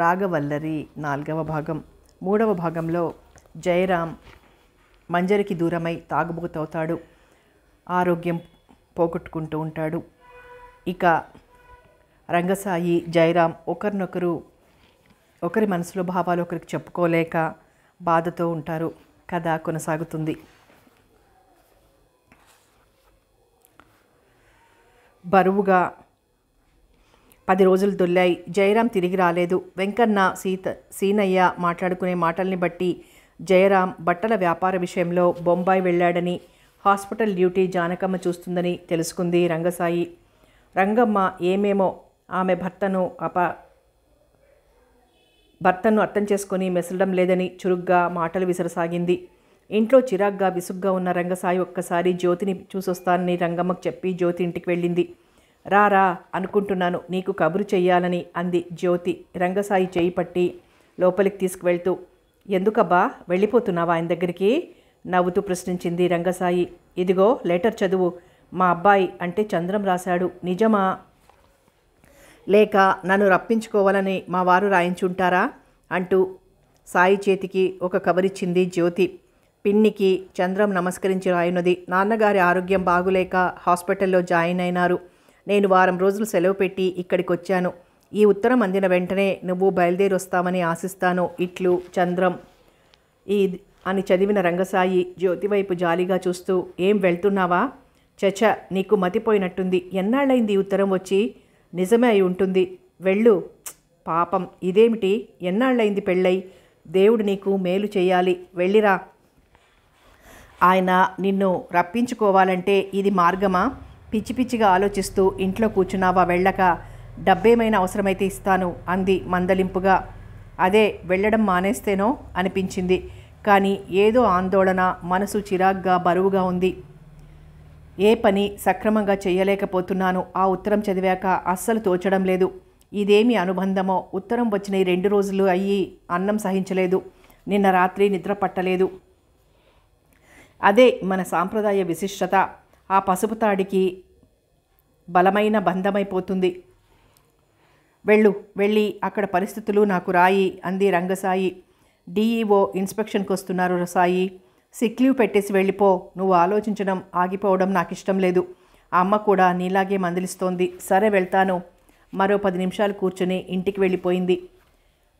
రాగవల్లరి నాలుగవ భాగం మూడవ భాగంలో జయరాం మంజరికి దూరమై తాగుబోతవుతాడు ఆరోగ్యం పోగొట్టుకుంటూ ఉంటాడు ఇక రంగసాయి జయరాం ఒకరినొకరు ఒకరి మనసులో భావాలు ఒకరికి చెప్పుకోలేక బాధతో ఉంటారు కథ కొనసాగుతుంది బరువుగా పది రోజులు దొల్లాయి జయరాం తిరిగి రాలేదు వెంకన్న సీత సీనయ్య మాట్లాడుకునే మాటల్ని బట్టి జయరాం బట్టల వ్యాపార విషయంలో బొంబాయి వెళ్ళాడని హాస్పిటల్ డ్యూటీ జానకమ్మ చూస్తుందని తెలుసుకుంది రంగసాయి రంగమ్మ ఏమేమో ఆమె భర్తను అప భర్తను అర్థం చేసుకొని మెసలడం లేదని చురుగ్గా మాటలు విసరసాగింది ఇంట్లో చిరాగ్గా విసుగ్గా ఉన్న రంగసాయి ఒక్కసారి జ్యోతిని చూసొస్తానని రంగమ్మకు చెప్పి జ్యోతి ఇంటికి వెళ్ళింది రారా అనుకుంటున్నాను నీకు కబురు చెయ్యాలని అంది జ్యోతి రంగసాయి చేయి పట్టి లోపలికి తీసుకువెళ్తూ ఎందుకబ్బా వెళ్ళిపోతున్నావా ఆయన దగ్గరికి నవ్వుతూ ప్రశ్నించింది రంగసాయి ఇదిగో లెటర్ చదువు మా అబ్బాయి అంటే చంద్రం రాశాడు నిజమా లేక నన్ను రప్పించుకోవాలని మా వారు రాయించుంటారా అంటూ సాయి చేతికి ఒక కబరిచ్చింది జ్యోతి పిన్నికి చంద్రం నమస్కరించి రాయినది నాన్నగారి ఆరోగ్యం బాగులేక హాస్పిటల్లో జాయిన్ అయినారు నేను వారం రోజులు సెలవు పెట్టి ఇక్కడికి వచ్చాను ఈ ఉత్తరం అందిన వెంటనే నువ్వు బయలుదేరి వస్తామని ఆశిస్తాను ఇట్లు చంద్రం ఈ అని చదివిన రంగసాయి జ్యోతి వైపు జాలిగా చూస్తూ ఏం వెళ్తున్నావా చచ నీకు మతిపోయినట్టుంది ఎన్నాళ్ళైంది ఉత్తరం వచ్చి నిజమే అయి ఉంటుంది వెళ్ళు పాపం ఇదేమిటి ఎన్నాళ్ళైంది పెళ్ళై దేవుడు నీకు మేలు చేయాలి వెళ్ళిరా ఆయన నిన్ను రప్పించుకోవాలంటే ఇది మార్గమా పిచ్చి పిచ్చిగా ఆలోచిస్తూ ఇంట్లో కూర్చున్నావా వెళ్ళక డబ్బేమైనా అవసరమైతే ఇస్తాను అంది మందలింపుగా అదే వెళ్ళడం మానేస్తేనో అనిపించింది కానీ ఏదో ఆందోళన మనసు చిరాగ్గా బరువుగా ఉంది ఏ పని సక్రమంగా చేయలేకపోతున్నాను ఆ ఉత్తరం చదివాక అస్సలు తోచడం లేదు ఇదేమి అనుబంధమో ఉత్తరం వచ్చిన రెండు రోజులు అయ్యి అన్నం సహించలేదు నిన్న రాత్రి నిద్ర పట్టలేదు అదే మన సాంప్రదాయ విశిష్టత ఆ పసుపు తాడికి బలమైన బంధమైపోతుంది వెళ్ళు వెళ్ళి అక్కడ పరిస్థితులు నాకు రాయి అంది రంగసాయి డీఈఓ ఇన్స్పెక్షన్కి వస్తున్నారు రసాయి సిక్ లీవ్ పెట్టేసి వెళ్ళిపో నువ్వు ఆలోచించడం ఆగిపోవడం నాకు ఇష్టం లేదు ఆ అమ్మ కూడా నీలాగే మందలిస్తోంది సరే వెళ్తాను మరో పది నిమిషాలు కూర్చుని ఇంటికి వెళ్ళిపోయింది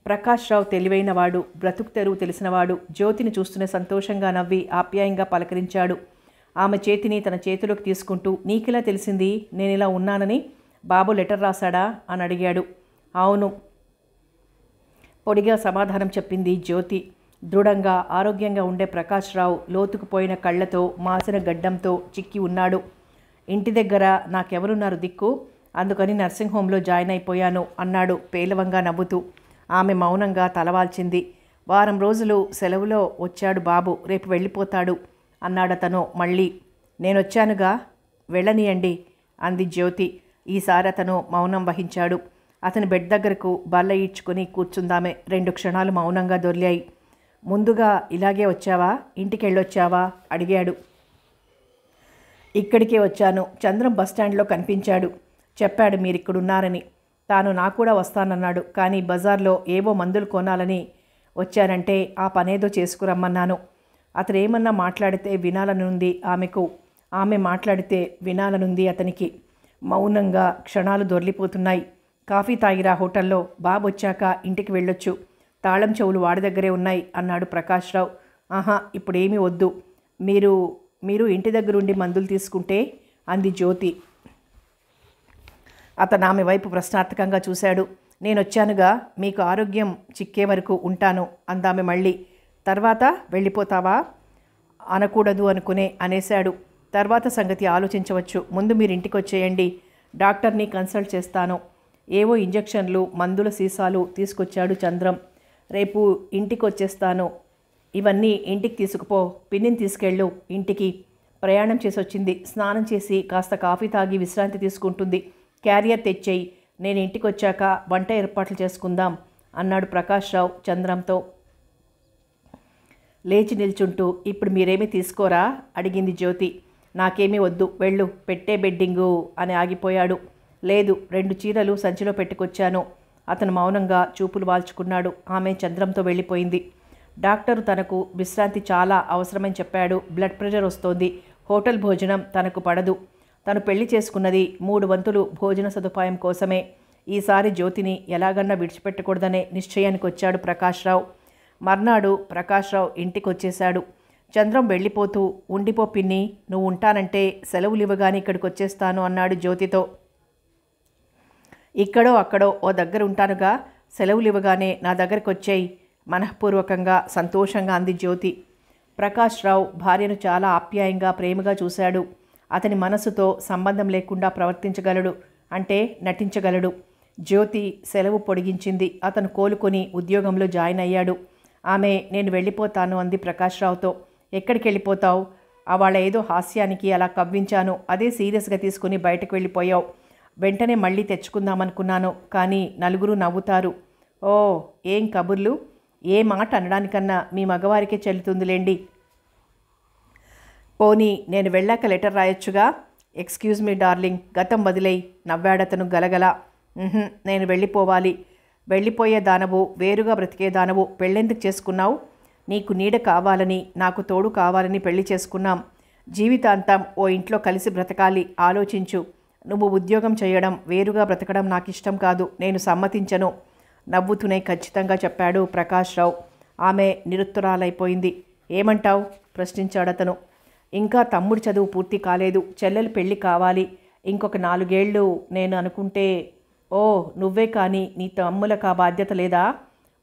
ప్రకాష్ రావు తెలివైనవాడు బ్రతుకు తెరువు తెలిసినవాడు జ్యోతిని చూస్తూనే సంతోషంగా నవ్వి ఆప్యాయంగా పలకరించాడు ఆమె చేతిని తన చేతిలోకి తీసుకుంటూ నీకిలా తెలిసింది నేను ఇలా ఉన్నానని బాబు లెటర్ రాశాడా అని అడిగాడు అవును పొడిగా సమాధానం చెప్పింది జ్యోతి దృఢంగా ఆరోగ్యంగా ఉండే ప్రకాష్ రావు లోతుకుపోయిన కళ్ళతో మాసిన గడ్డంతో చిక్కి ఉన్నాడు ఇంటి దగ్గర నాకెవరున్నారు దిక్కు అందుకని నర్సింగ్ హోంలో జాయిన్ అయిపోయాను అన్నాడు పేలవంగా నవ్వుతూ ఆమె మౌనంగా తలవాల్చింది వారం రోజులు సెలవులో వచ్చాడు బాబు రేపు వెళ్ళిపోతాడు అన్నాడతను మళ్ళీ నేనొచ్చానుగా వెళ్ళనియండి అంది జ్యోతి ఈసారి అతను మౌనం వహించాడు అతని బెడ్ దగ్గరకు బల్ల ఈడ్చుకుని కూర్చుందామే రెండు క్షణాలు మౌనంగా దొర్లాయి ముందుగా ఇలాగే వచ్చావా ఇంటికి వెళ్ళొచ్చావా అడిగాడు ఇక్కడికే వచ్చాను చంద్రం బస్టాండ్లో కనిపించాడు చెప్పాడు మీరిక్కడున్నారని తాను నా కూడా వస్తానన్నాడు కానీ బజార్లో ఏవో మందులు కొనాలని వచ్చానంటే ఆ పనేదో చేసుకురమ్మన్నాను అతను ఏమన్నా మాట్లాడితే వినాలనుంది ఆమెకు ఆమె మాట్లాడితే వినాలనుంది అతనికి మౌనంగా క్షణాలు దొర్లిపోతున్నాయి కాఫీ తాగిరా హోటల్లో బాబొచ్చాక ఇంటికి వెళ్ళొచ్చు తాళం చెవులు వాడి దగ్గరే ఉన్నాయి అన్నాడు రావు ఆహా ఇప్పుడేమీ వద్దు మీరు మీరు ఇంటి దగ్గరుండి మందులు తీసుకుంటే అంది జ్యోతి అతను ఆమె వైపు ప్రశ్నార్థకంగా చూశాడు నేనొచ్చానుగా మీకు ఆరోగ్యం చిక్కే వరకు ఉంటాను అందామె మళ్ళీ తర్వాత వెళ్ళిపోతావా అనకూడదు అనుకునే అనేశాడు తర్వాత సంగతి ఆలోచించవచ్చు ముందు మీరు ఇంటికి వచ్చేయండి డాక్టర్ని కన్సల్ట్ చేస్తాను ఏవో ఇంజెక్షన్లు మందుల సీసాలు తీసుకొచ్చాడు చంద్రం రేపు ఇంటికి వచ్చేస్తాను ఇవన్నీ ఇంటికి తీసుకుపో పిన్నిని తీసుకెళ్ళు ఇంటికి ప్రయాణం చేసి వచ్చింది స్నానం చేసి కాస్త కాఫీ తాగి విశ్రాంతి తీసుకుంటుంది క్యారియర్ తెచ్చేయి నేను ఇంటికి వచ్చాక వంట ఏర్పాట్లు చేసుకుందాం అన్నాడు ప్రకాష్ రావు చంద్రంతో లేచి నిల్చుంటూ ఇప్పుడు మీరేమీ తీసుకోరా అడిగింది జ్యోతి నాకేమీ వద్దు వెళ్ళు పెట్టే బెడ్డింగు అని ఆగిపోయాడు లేదు రెండు చీరలు సంచిలో పెట్టుకొచ్చాను అతను మౌనంగా చూపులు వాల్చుకున్నాడు ఆమె చంద్రంతో వెళ్ళిపోయింది డాక్టరు తనకు విశ్రాంతి చాలా అవసరమని చెప్పాడు బ్లడ్ ప్రెషర్ వస్తోంది హోటల్ భోజనం తనకు పడదు తను పెళ్లి చేసుకున్నది మూడు వంతులు భోజన సదుపాయం కోసమే ఈసారి జ్యోతిని ఎలాగన్నా విడిచిపెట్టకూడదనే నిశ్చయానికి వచ్చాడు ప్రకాష్ రావు మర్నాడు ప్రకాశ్రావు ఇంటికొచ్చేశాడు చంద్రం వెళ్ళిపోతూ ఉండిపో పిన్ని నువ్వు ఉంటానంటే సెలవులు ఇవ్వగానే ఇక్కడికి వచ్చేస్తాను అన్నాడు జ్యోతితో ఇక్కడో అక్కడో ఓ దగ్గర ఉంటానుగా సెలవులు ఇవ్వగానే నా దగ్గరికి వచ్చాయి మనఃపూర్వకంగా సంతోషంగా అంది జ్యోతి ప్రకాష్ రావు భార్యను చాలా ఆప్యాయంగా ప్రేమగా చూశాడు అతని మనసుతో సంబంధం లేకుండా ప్రవర్తించగలడు అంటే నటించగలడు జ్యోతి సెలవు పొడిగించింది అతను కోలుకొని ఉద్యోగంలో జాయిన్ అయ్యాడు ఆమె నేను వెళ్ళిపోతాను అంది ప్రకాశ్రావుతో ఎక్కడికి వెళ్ళిపోతావు వాళ్ళ ఏదో హాస్యానికి అలా కవ్వించాను అదే సీరియస్గా తీసుకుని బయటకు వెళ్ళిపోయావు వెంటనే మళ్ళీ తెచ్చుకుందామనుకున్నాను కానీ నలుగురు నవ్వుతారు ఓ ఏం కబుర్లు ఏ మాట అనడానికన్నా మీ మగవారికే చెల్లుతుందిలేండి పోనీ నేను వెళ్ళాక లెటర్ రాయొచ్చుగా ఎక్స్క్యూజ్ మీ డార్లింగ్ గతం వదిలేయి నవ్వాడతను గలగల నేను వెళ్ళిపోవాలి వెళ్ళిపోయే దానవో వేరుగా బ్రతికే దానవో పెళ్ళెందుకు చేసుకున్నావు నీకు నీడ కావాలని నాకు తోడు కావాలని పెళ్లి చేసుకున్నాం జీవితాంతం ఓ ఇంట్లో కలిసి బ్రతకాలి ఆలోచించు నువ్వు ఉద్యోగం చేయడం వేరుగా బ్రతకడం నాకు ఇష్టం కాదు నేను సమ్మతించను నవ్వుతూనే ఖచ్చితంగా చెప్పాడు ప్రకాష్ రావు ఆమె నిరుత్తరాలైపోయింది ఏమంటావు ప్రశ్నించాడతను ఇంకా తమ్ముడి చదువు పూర్తి కాలేదు చెల్లెలు పెళ్ళి కావాలి ఇంకొక నాలుగేళ్ళు నేను అనుకుంటే ఓ నువ్వే కానీ నీ తమ్ములకు ఆ బాధ్యత లేదా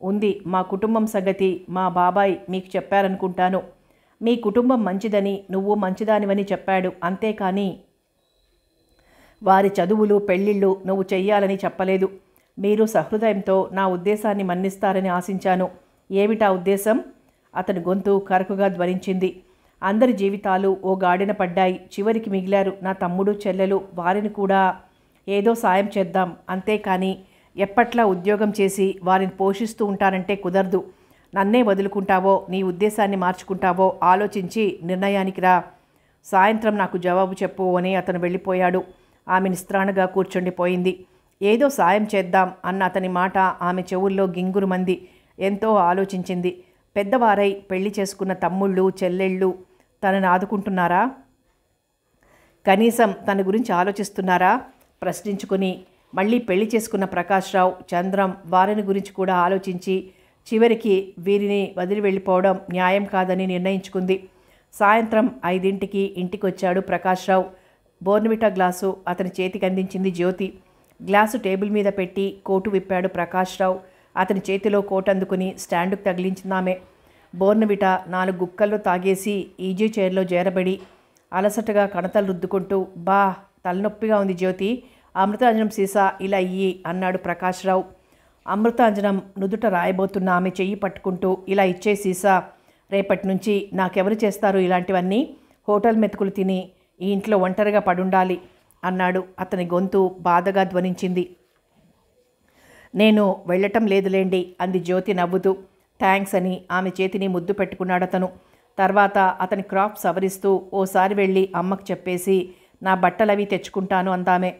ఉంది మా కుటుంబం సంగతి మా బాబాయ్ మీకు చెప్పారనుకుంటాను మీ కుటుంబం మంచిదని నువ్వు మంచిదానివని చెప్పాడు అంతేకాని వారి చదువులు పెళ్ళిళ్ళు నువ్వు చెయ్యాలని చెప్పలేదు మీరు సహృదయంతో నా ఉద్దేశాన్ని మన్నిస్తారని ఆశించాను ఏమిటా ఉద్దేశం అతని గొంతు కరకుగా ధ్వనించింది అందరి జీవితాలు ఓ గాడిన పడ్డాయి చివరికి మిగిలారు నా తమ్ముడు చెల్లెలు వారిని కూడా ఏదో సాయం చేద్దాం అంతేకాని ఎప్పట్లా ఉద్యోగం చేసి వారిని పోషిస్తూ ఉంటానంటే కుదరదు నన్నే వదులుకుంటావో నీ ఉద్దేశాన్ని మార్చుకుంటావో ఆలోచించి నిర్ణయానికి రా సాయంత్రం నాకు జవాబు చెప్పు అని అతను వెళ్ళిపోయాడు ఆమె నిస్త్రాణగా కూర్చుండిపోయింది ఏదో సాయం చేద్దాం అన్న అతని మాట ఆమె చెవుల్లో గింగురు మంది ఎంతో ఆలోచించింది పెద్దవారై పెళ్లి చేసుకున్న తమ్ముళ్ళు చెల్లెళ్ళు తనని ఆదుకుంటున్నారా కనీసం తన గురించి ఆలోచిస్తున్నారా ప్రశ్నించుకుని మళ్ళీ పెళ్లి చేసుకున్న ప్రకాశ్రావు చంద్రం వారిని గురించి కూడా ఆలోచించి చివరికి వీరిని వదిలి వెళ్ళిపోవడం న్యాయం కాదని నిర్ణయించుకుంది సాయంత్రం ఐదింటికి ఇంటికొచ్చాడు ప్రకాశ్రావు బోర్నవిటా గ్లాసు అతని చేతికి అందించింది జ్యోతి గ్లాసు టేబుల్ మీద పెట్టి కోటు విప్పాడు ప్రకాశ్రావు అతని చేతిలో కోటు అందుకుని స్టాండుకు తగిలించిందామె బోర్నవిట నాలుగు గుక్కల్లో తాగేసి ఈజీ చైర్లో చేరబడి అలసటగా కణతలు రుద్దుకుంటూ బా తలనొప్పిగా ఉంది జ్యోతి అమృతాంజనం సీసా ఇలా ఇయ్యి అన్నాడు ప్రకాశ్రావు అమృతాంజనం నుదుట రాయబోతున్న ఆమె చెయ్యి పట్టుకుంటూ ఇలా ఇచ్చే సీసా రేపటి నుంచి నాకెవరు చేస్తారు ఇలాంటివన్నీ హోటల్ మెతుకులు తిని ఈ ఇంట్లో ఒంటరిగా పడుండాలి అన్నాడు అతని గొంతు బాధగా ధ్వనించింది నేను వెళ్ళటం లేదులేండి అంది జ్యోతి నవ్వుతూ థ్యాంక్స్ అని ఆమె చేతిని ముద్దు పెట్టుకున్నాడు అతను తర్వాత అతని క్రాప్ సవరిస్తూ ఓసారి వెళ్ళి అమ్మకు చెప్పేసి నా బట్టలవి తెచ్చుకుంటాను అందామే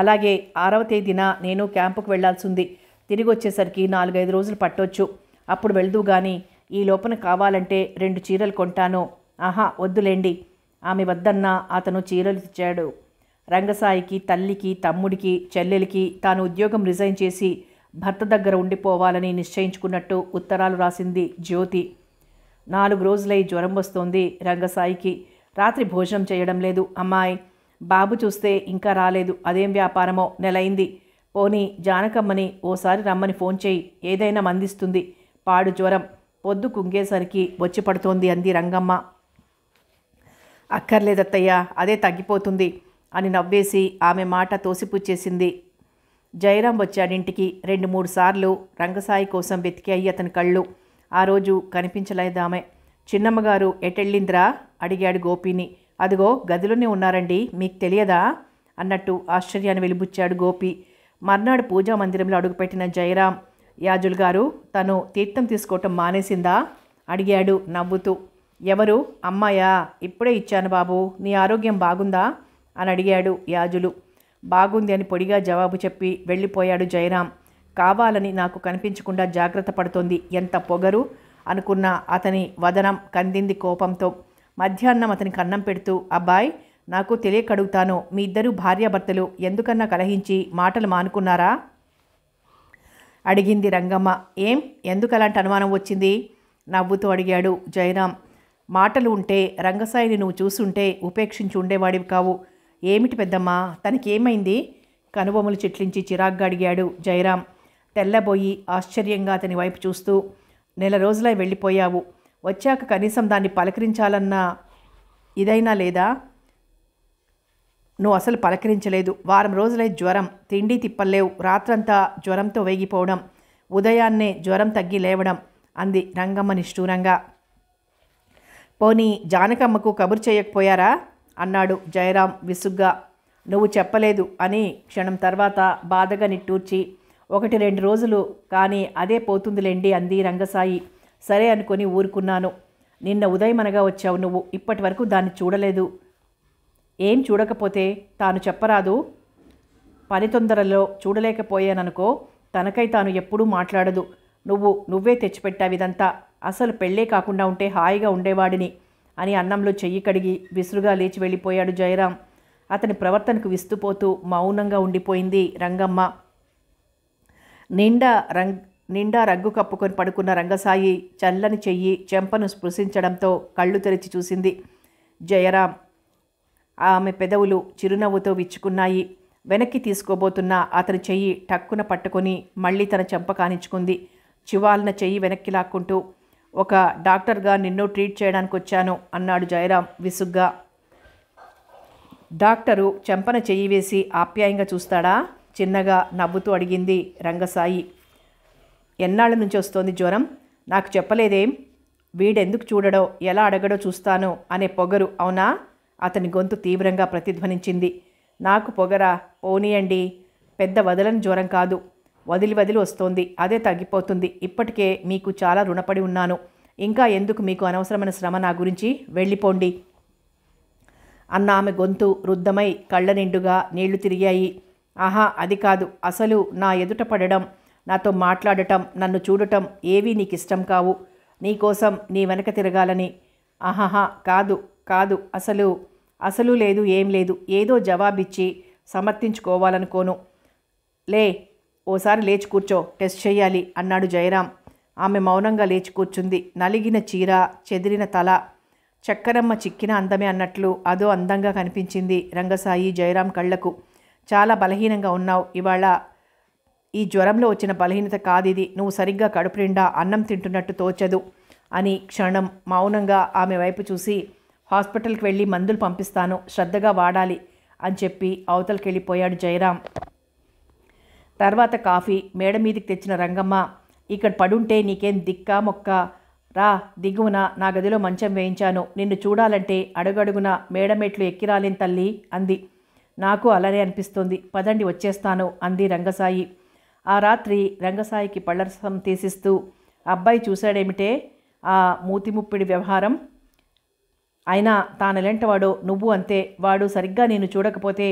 అలాగే ఆరవ తేదీన నేను క్యాంపుకు వెళ్లాల్సింది తిరిగి వచ్చేసరికి నాలుగైదు రోజులు పట్టొచ్చు అప్పుడు వెళ్దూ కానీ ఈ లోపల కావాలంటే రెండు చీరలు కొంటాను ఆహా వద్దులేండి ఆమె వద్దన్న అతను చీరలు ఇచ్చాడు రంగసాయికి తల్లికి తమ్ముడికి చెల్లెలికి తాను ఉద్యోగం రిజైన్ చేసి భర్త దగ్గర ఉండిపోవాలని నిశ్చయించుకున్నట్టు ఉత్తరాలు రాసింది జ్యోతి నాలుగు రోజులై జ్వరం వస్తోంది రంగసాయికి రాత్రి భోజనం చేయడం లేదు అమ్మాయి బాబు చూస్తే ఇంకా రాలేదు అదేం వ్యాపారమో నెలైంది పోనీ జానకమ్మని ఓసారి రమ్మని ఫోన్ చేయి ఏదైనా మందిస్తుంది పాడు జ్వరం పొద్దు కుంగేసరికి వచ్చి పడుతోంది అంది రంగమ్మ అక్కర్లేదత్తయ్య అదే తగ్గిపోతుంది అని నవ్వేసి ఆమె మాట తోసిపుచ్చేసింది జయరాం వచ్చాడింటికి రెండు మూడు సార్లు రంగసాయి కోసం వెతికాయి అతని కళ్ళు ఆ రోజు కనిపించలేదామె చిన్నమ్మగారు ఎటెళ్ళిందిరా అడిగాడు గోపిని అదిగో గదిలోనే ఉన్నారండి మీకు తెలియదా అన్నట్టు ఆశ్చర్యాన్ని వెలిబుచ్చాడు గోపి మర్నాడు పూజా మందిరంలో అడుగుపెట్టిన జయరాం యాజుల్ గారు తను తీర్థం తీసుకోవటం మానేసిందా అడిగాడు నవ్వుతూ ఎవరు అమ్మాయా ఇప్పుడే ఇచ్చాను బాబు నీ ఆరోగ్యం బాగుందా అని అడిగాడు యాజులు బాగుంది అని పొడిగా జవాబు చెప్పి వెళ్ళిపోయాడు జయరాం కావాలని నాకు కనిపించకుండా జాగ్రత్త పడుతోంది ఎంత పొగరు అనుకున్న అతని వదనం కందింది కోపంతో మధ్యాహ్నం అతనికి అన్నం పెడుతూ అబ్బాయి నాకు తెలియకడుగుతాను మీ ఇద్దరు భార్యాభర్తలు ఎందుకన్నా కలహించి మాటలు మానుకున్నారా అడిగింది రంగమ్మ ఏం ఎందుకు అలాంటి అనుమానం వచ్చింది నవ్వుతూ అడిగాడు జయరాం మాటలు ఉంటే రంగసాయిని నువ్వు చూసుంటే ఉపేక్షించి ఉండేవాడివి కావు ఏమిటి పెద్దమ్మా తనకేమైంది కనుబొమ్మలు చిట్లించి చిరాగ్గా అడిగాడు జయరాం తెల్లబోయి ఆశ్చర్యంగా అతని వైపు చూస్తూ నెల రోజులై వెళ్ళిపోయావు వచ్చాక కనీసం దాన్ని పలకరించాలన్నా ఇదైనా లేదా నువ్వు అసలు పలకరించలేదు వారం రోజులై జ్వరం తిండి తిప్పలేవు రాత్రంతా జ్వరంతో వేగిపోవడం ఉదయాన్నే జ్వరం తగ్గి లేవడం అంది రంగమ్మ నిష్ఠూరంగా పోనీ జానకమ్మకు కబురు చేయకపోయారా అన్నాడు జయరాం విసుగ్గా నువ్వు చెప్పలేదు అని క్షణం తర్వాత బాధగా నిట్టూర్చి ఒకటి రెండు రోజులు కానీ అదే పోతుందిలేండి అంది రంగసాయి సరే అనుకుని ఊరుకున్నాను నిన్న ఉదయమనగా వచ్చావు నువ్వు ఇప్పటి వరకు దాన్ని చూడలేదు ఏం చూడకపోతే తాను చెప్పరాదు పని తొందరలో చూడలేకపోయాననుకో తనకై తాను ఎప్పుడూ మాట్లాడదు నువ్వు నువ్వే తెచ్చిపెట్టావు ఇదంతా అసలు పెళ్ళే కాకుండా ఉంటే హాయిగా ఉండేవాడిని అని అన్నంలో చెయ్యి కడిగి విసురుగా లేచి వెళ్ళిపోయాడు జయరాం అతని ప్రవర్తనకు విస్తుపోతూ మౌనంగా ఉండిపోయింది రంగమ్మ నిండా రంగ్ నిండా రగ్గు కప్పుకొని పడుకున్న రంగసాయి చల్లని చెయ్యి చెంపను స్పృశించడంతో కళ్ళు తెరిచి చూసింది జయరాం ఆమె పెదవులు చిరునవ్వుతో విచ్చుకున్నాయి వెనక్కి తీసుకోబోతున్న అతని చెయ్యి టక్కున పట్టుకొని మళ్ళీ తన చెంప కానించుకుంది చివాలిన చెయ్యి వెనక్కి లాక్కుంటూ ఒక డాక్టర్గా నిన్ను ట్రీట్ చేయడానికి వచ్చాను అన్నాడు జయరాం విసుగ్గా డాక్టరు చెంపన చెయ్యి వేసి ఆప్యాయంగా చూస్తాడా చిన్నగా నవ్వుతూ అడిగింది రంగసాయి ఎన్నాళ్ళ నుంచి వస్తోంది జ్వరం నాకు చెప్పలేదేం వీడెందుకు చూడడో ఎలా అడగడో చూస్తాను అనే పొగరు అవునా అతని గొంతు తీవ్రంగా ప్రతిధ్వనించింది నాకు పొగరా పోనీయండి పెద్ద వదలని జ్వరం కాదు వదిలి వదిలి వస్తోంది అదే తగ్గిపోతుంది ఇప్పటికే మీకు చాలా రుణపడి ఉన్నాను ఇంకా ఎందుకు మీకు అనవసరమైన శ్రమ నా గురించి వెళ్ళిపోండి అన్న ఆమె గొంతు రుద్దమై కళ్ళ నిండుగా నీళ్లు తిరిగాయి ఆహా అది కాదు అసలు నా ఎదుట పడడం నాతో మాట్లాడటం నన్ను చూడటం ఏవీ నీకు ఇష్టం కావు నీకోసం నీ వెనక తిరగాలని ఆహాహా కాదు కాదు అసలు అసలు లేదు ఏం లేదు ఏదో జవాబిచ్చి సమర్థించుకోవాలనుకోను లే ఓసారి లేచి కూర్చో టెస్ట్ చేయాలి అన్నాడు జయరాం ఆమె మౌనంగా లేచి కూర్చుంది నలిగిన చీర చెదిరిన తల చక్కరమ్మ చిక్కిన అందమే అన్నట్లు అదో అందంగా కనిపించింది రంగసాయి జయరాం కళ్లకు చాలా బలహీనంగా ఉన్నావు ఇవాళ ఈ జ్వరంలో వచ్చిన బలహీనత కాదిది నువ్వు సరిగ్గా కడుపు నిండా అన్నం తింటున్నట్టు తోచదు అని క్షణం మౌనంగా ఆమె వైపు చూసి హాస్పిటల్కి వెళ్ళి మందులు పంపిస్తాను శ్రద్ధగా వాడాలి అని చెప్పి అవతలకి వెళ్ళిపోయాడు జయరాం తర్వాత కాఫీ మేడ మీదికి తెచ్చిన రంగమ్మ ఇక్కడ పడుంటే నీకేం దిక్కా మొక్క రా దిగువన నా గదిలో మంచం వేయించాను నిన్ను చూడాలంటే అడుగడుగున మేడమెట్లు ఎక్కిరాలేని తల్లి అంది నాకు అలానే అనిపిస్తుంది పదండి వచ్చేస్తాను అంది రంగసాయి ఆ రాత్రి రంగసాయికి పళ్ళరసం తీసిస్తూ అబ్బాయి చూశాడేమిటే ఆ మూతిముప్పిడి వ్యవహారం అయినా తానెలాంటివాడో నువ్వు అంతే వాడు సరిగ్గా నేను చూడకపోతే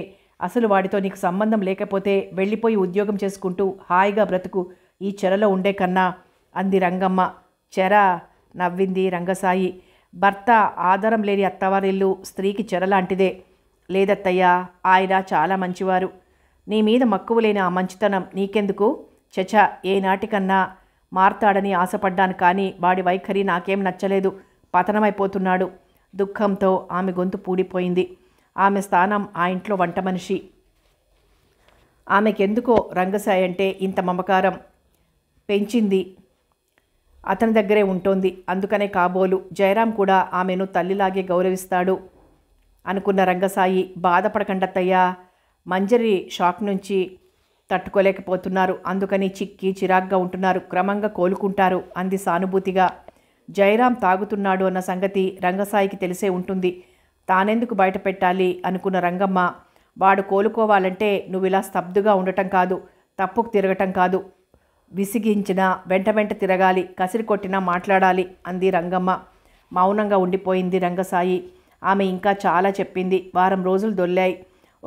అసలు వాడితో నీకు సంబంధం లేకపోతే వెళ్ళిపోయి ఉద్యోగం చేసుకుంటూ హాయిగా బ్రతుకు ఈ చెరలో ఉండే కన్నా అంది రంగమ్మ చెర నవ్వింది రంగసాయి భర్త ఆధారం లేని అత్తవారిల్లు స్త్రీకి చెరలాంటిదే లేదత్తయ్య ఆయన చాలా మంచివారు నీ మీద మక్కువలేని ఆ మంచితనం నీకెందుకు చచ ఏనాటికన్నా మార్తాడని ఆశపడ్డాను కానీ వాడి వైఖరి నాకేం నచ్చలేదు పతనమైపోతున్నాడు దుఃఖంతో ఆమె గొంతు పూడిపోయింది ఆమె స్థానం ఆ ఇంట్లో వంట మనిషి ఆమెకెందుకో రంగసాయి అంటే ఇంత మమకారం పెంచింది అతని దగ్గరే ఉంటోంది అందుకనే కాబోలు జయరాం కూడా ఆమెను తల్లిలాగే గౌరవిస్తాడు అనుకున్న రంగసాయి బాధపడకండత్తయ్యా మంజరి షాక్ నుంచి తట్టుకోలేకపోతున్నారు అందుకని చిక్కి చిరాగ్గా ఉంటున్నారు క్రమంగా కోలుకుంటారు అంది సానుభూతిగా జయరాం తాగుతున్నాడు అన్న సంగతి రంగసాయికి తెలిసే ఉంటుంది తానెందుకు బయట పెట్టాలి అనుకున్న రంగమ్మ వాడు కోలుకోవాలంటే నువ్వు ఇలా స్తబ్దుగా ఉండటం కాదు తప్పుకు తిరగటం కాదు విసిగించినా వెంట వెంట తిరగాలి కసిరి కొట్టినా మాట్లాడాలి అంది రంగమ్మ మౌనంగా ఉండిపోయింది రంగసాయి ఆమె ఇంకా చాలా చెప్పింది వారం రోజులు దొల్లాయి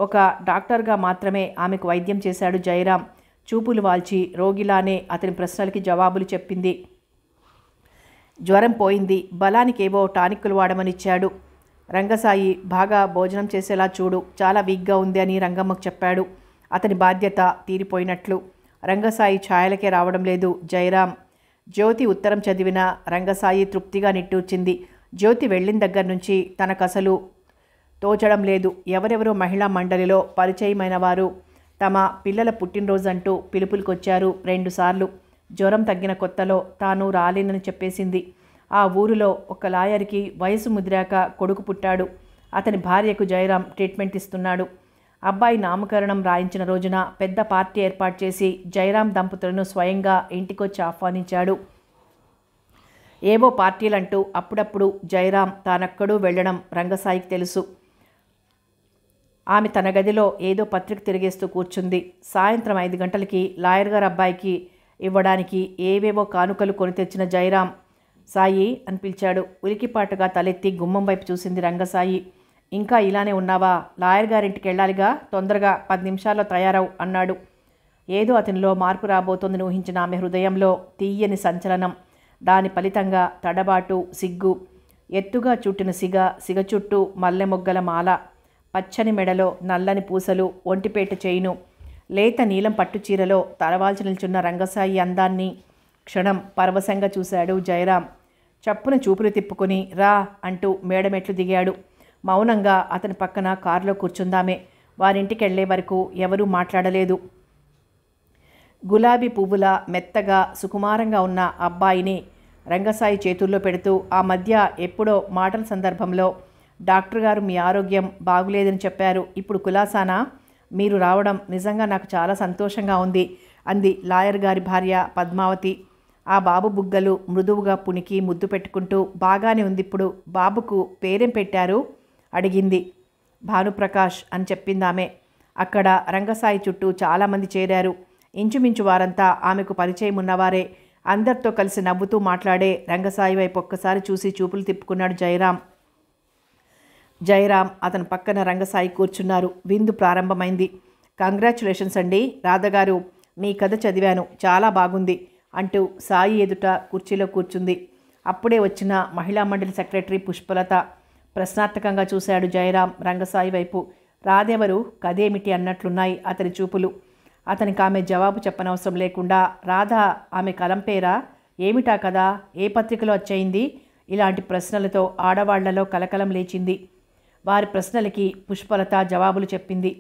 ఒక డాక్టర్గా మాత్రమే ఆమెకు వైద్యం చేశాడు జయరాం చూపులు వాల్చి రోగిలానే అతని ప్రశ్నలకి జవాబులు చెప్పింది జ్వరం పోయింది బలానికి ఏవో టానిక్కులు వాడమనిచ్చాడు రంగసాయి బాగా భోజనం చేసేలా చూడు చాలా వీక్గా ఉంది అని రంగమ్మకు చెప్పాడు అతని బాధ్యత తీరిపోయినట్లు రంగసాయి ఛాయలకే రావడం లేదు జయరాం జ్యోతి ఉత్తరం చదివిన రంగసాయి తృప్తిగా నిట్టూర్చింది జ్యోతి వెళ్ళిన దగ్గర నుంచి తనకసలు తోచడం లేదు ఎవరెవరో మహిళా మండలిలో పరిచయమైన వారు తమ పిల్లల పుట్టినరోజు అంటూ పిలుపులకొచ్చారు రెండుసార్లు జ్వరం తగ్గిన కొత్తలో తాను రాలేనని చెప్పేసింది ఆ ఊరిలో ఒక లాయర్కి వయసు ముద్రాక కొడుకు పుట్టాడు అతని భార్యకు జయరాం ట్రీట్మెంట్ ఇస్తున్నాడు అబ్బాయి నామకరణం రాయించిన రోజున పెద్ద పార్టీ ఏర్పాటు చేసి జయరాం దంపతులను స్వయంగా ఇంటికొచ్చి ఆహ్వానించాడు ఏవో పార్టీలంటూ అప్పుడప్పుడు జయరాం తానక్కడూ వెళ్ళడం రంగసాయికి తెలుసు ఆమె తన గదిలో ఏదో పత్రిక తిరిగేస్తూ కూర్చుంది సాయంత్రం ఐదు గంటలకి లాయర్ గారు అబ్బాయికి ఇవ్వడానికి ఏవేవో కానుకలు కొని తెచ్చిన జయరాం సాయి అని పిలిచాడు ఉలికిపాటుగా తలెత్తి గుమ్మం వైపు చూసింది రంగసాయి ఇంకా ఇలానే ఉన్నావా లాయర్ గారింటికి వెళ్ళాలిగా తొందరగా పది నిమిషాల్లో తయారవు అన్నాడు ఏదో అతనిలో మార్పు రాబోతోందని ఊహించిన ఆమె హృదయంలో తీయని సంచలనం దాని ఫలితంగా తడబాటు సిగ్గు ఎత్తుగా చుట్టిన సిగ సిగ చుట్టూ మల్లె మొగ్గల మాల పచ్చని మెడలో నల్లని పూసలు ఒంటిపేట చేయును లేత నీలం పట్టుచీరలో తలవాల్చి నిల్చున్న రంగసాయి అందాన్ని క్షణం పరవశంగా చూశాడు జయరాం చప్పున చూపులు తిప్పుకొని రా అంటూ మేడమెట్లు దిగాడు మౌనంగా అతని పక్కన కారులో కూర్చుందామే వారింటికి వెళ్లే వరకు ఎవరూ మాట్లాడలేదు గులాబీ పువ్వుల మెత్తగా సుకుమారంగా ఉన్న అబ్బాయిని రంగసాయి చేతుల్లో పెడుతూ ఆ మధ్య ఎప్పుడో మాటల సందర్భంలో డాక్టర్ గారు మీ ఆరోగ్యం బాగులేదని చెప్పారు ఇప్పుడు కులాసానా మీరు రావడం నిజంగా నాకు చాలా సంతోషంగా ఉంది అంది లాయర్ గారి భార్య పద్మావతి ఆ బాబు బుగ్గలు మృదువుగా పునికి ముద్దు పెట్టుకుంటూ బాగానే ఉంది ఇప్పుడు బాబుకు పేరేం పెట్టారు అడిగింది భానుప్రకాష్ అని చెప్పిందామె అక్కడ రంగసాయి చుట్టూ చాలామంది చేరారు ఇంచుమించు వారంతా ఆమెకు పరిచయం ఉన్నవారే అందరితో కలిసి నవ్వుతూ మాట్లాడే రంగసాయి వైపు ఒక్కసారి చూసి చూపులు తిప్పుకున్నాడు జయరాం జయరాం అతని పక్కన రంగసాయి కూర్చున్నారు విందు ప్రారంభమైంది కంగ్రాచులేషన్స్ అండి రాధగారు నీ కథ చదివాను చాలా బాగుంది అంటూ సాయి ఎదుట కుర్చీలో కూర్చుంది అప్పుడే వచ్చిన మహిళా మండలి సెక్రటరీ పుష్పలత ప్రశ్నార్థకంగా చూశాడు జయరాం రంగసాయి వైపు రాధెవరు కథేమిటి అన్నట్లున్నాయి అతని చూపులు అతనికి ఆమె జవాబు చెప్పనవసరం లేకుండా రాధ ఆమె కలం పేరా ఏమిటా కదా ఏ పత్రికలో వచ్చయింది ఇలాంటి ప్రశ్నలతో ఆడవాళ్లలో కలకలం లేచింది వారి ప్రశ్నలకి పుష్పలత జవాబులు చెప్పింది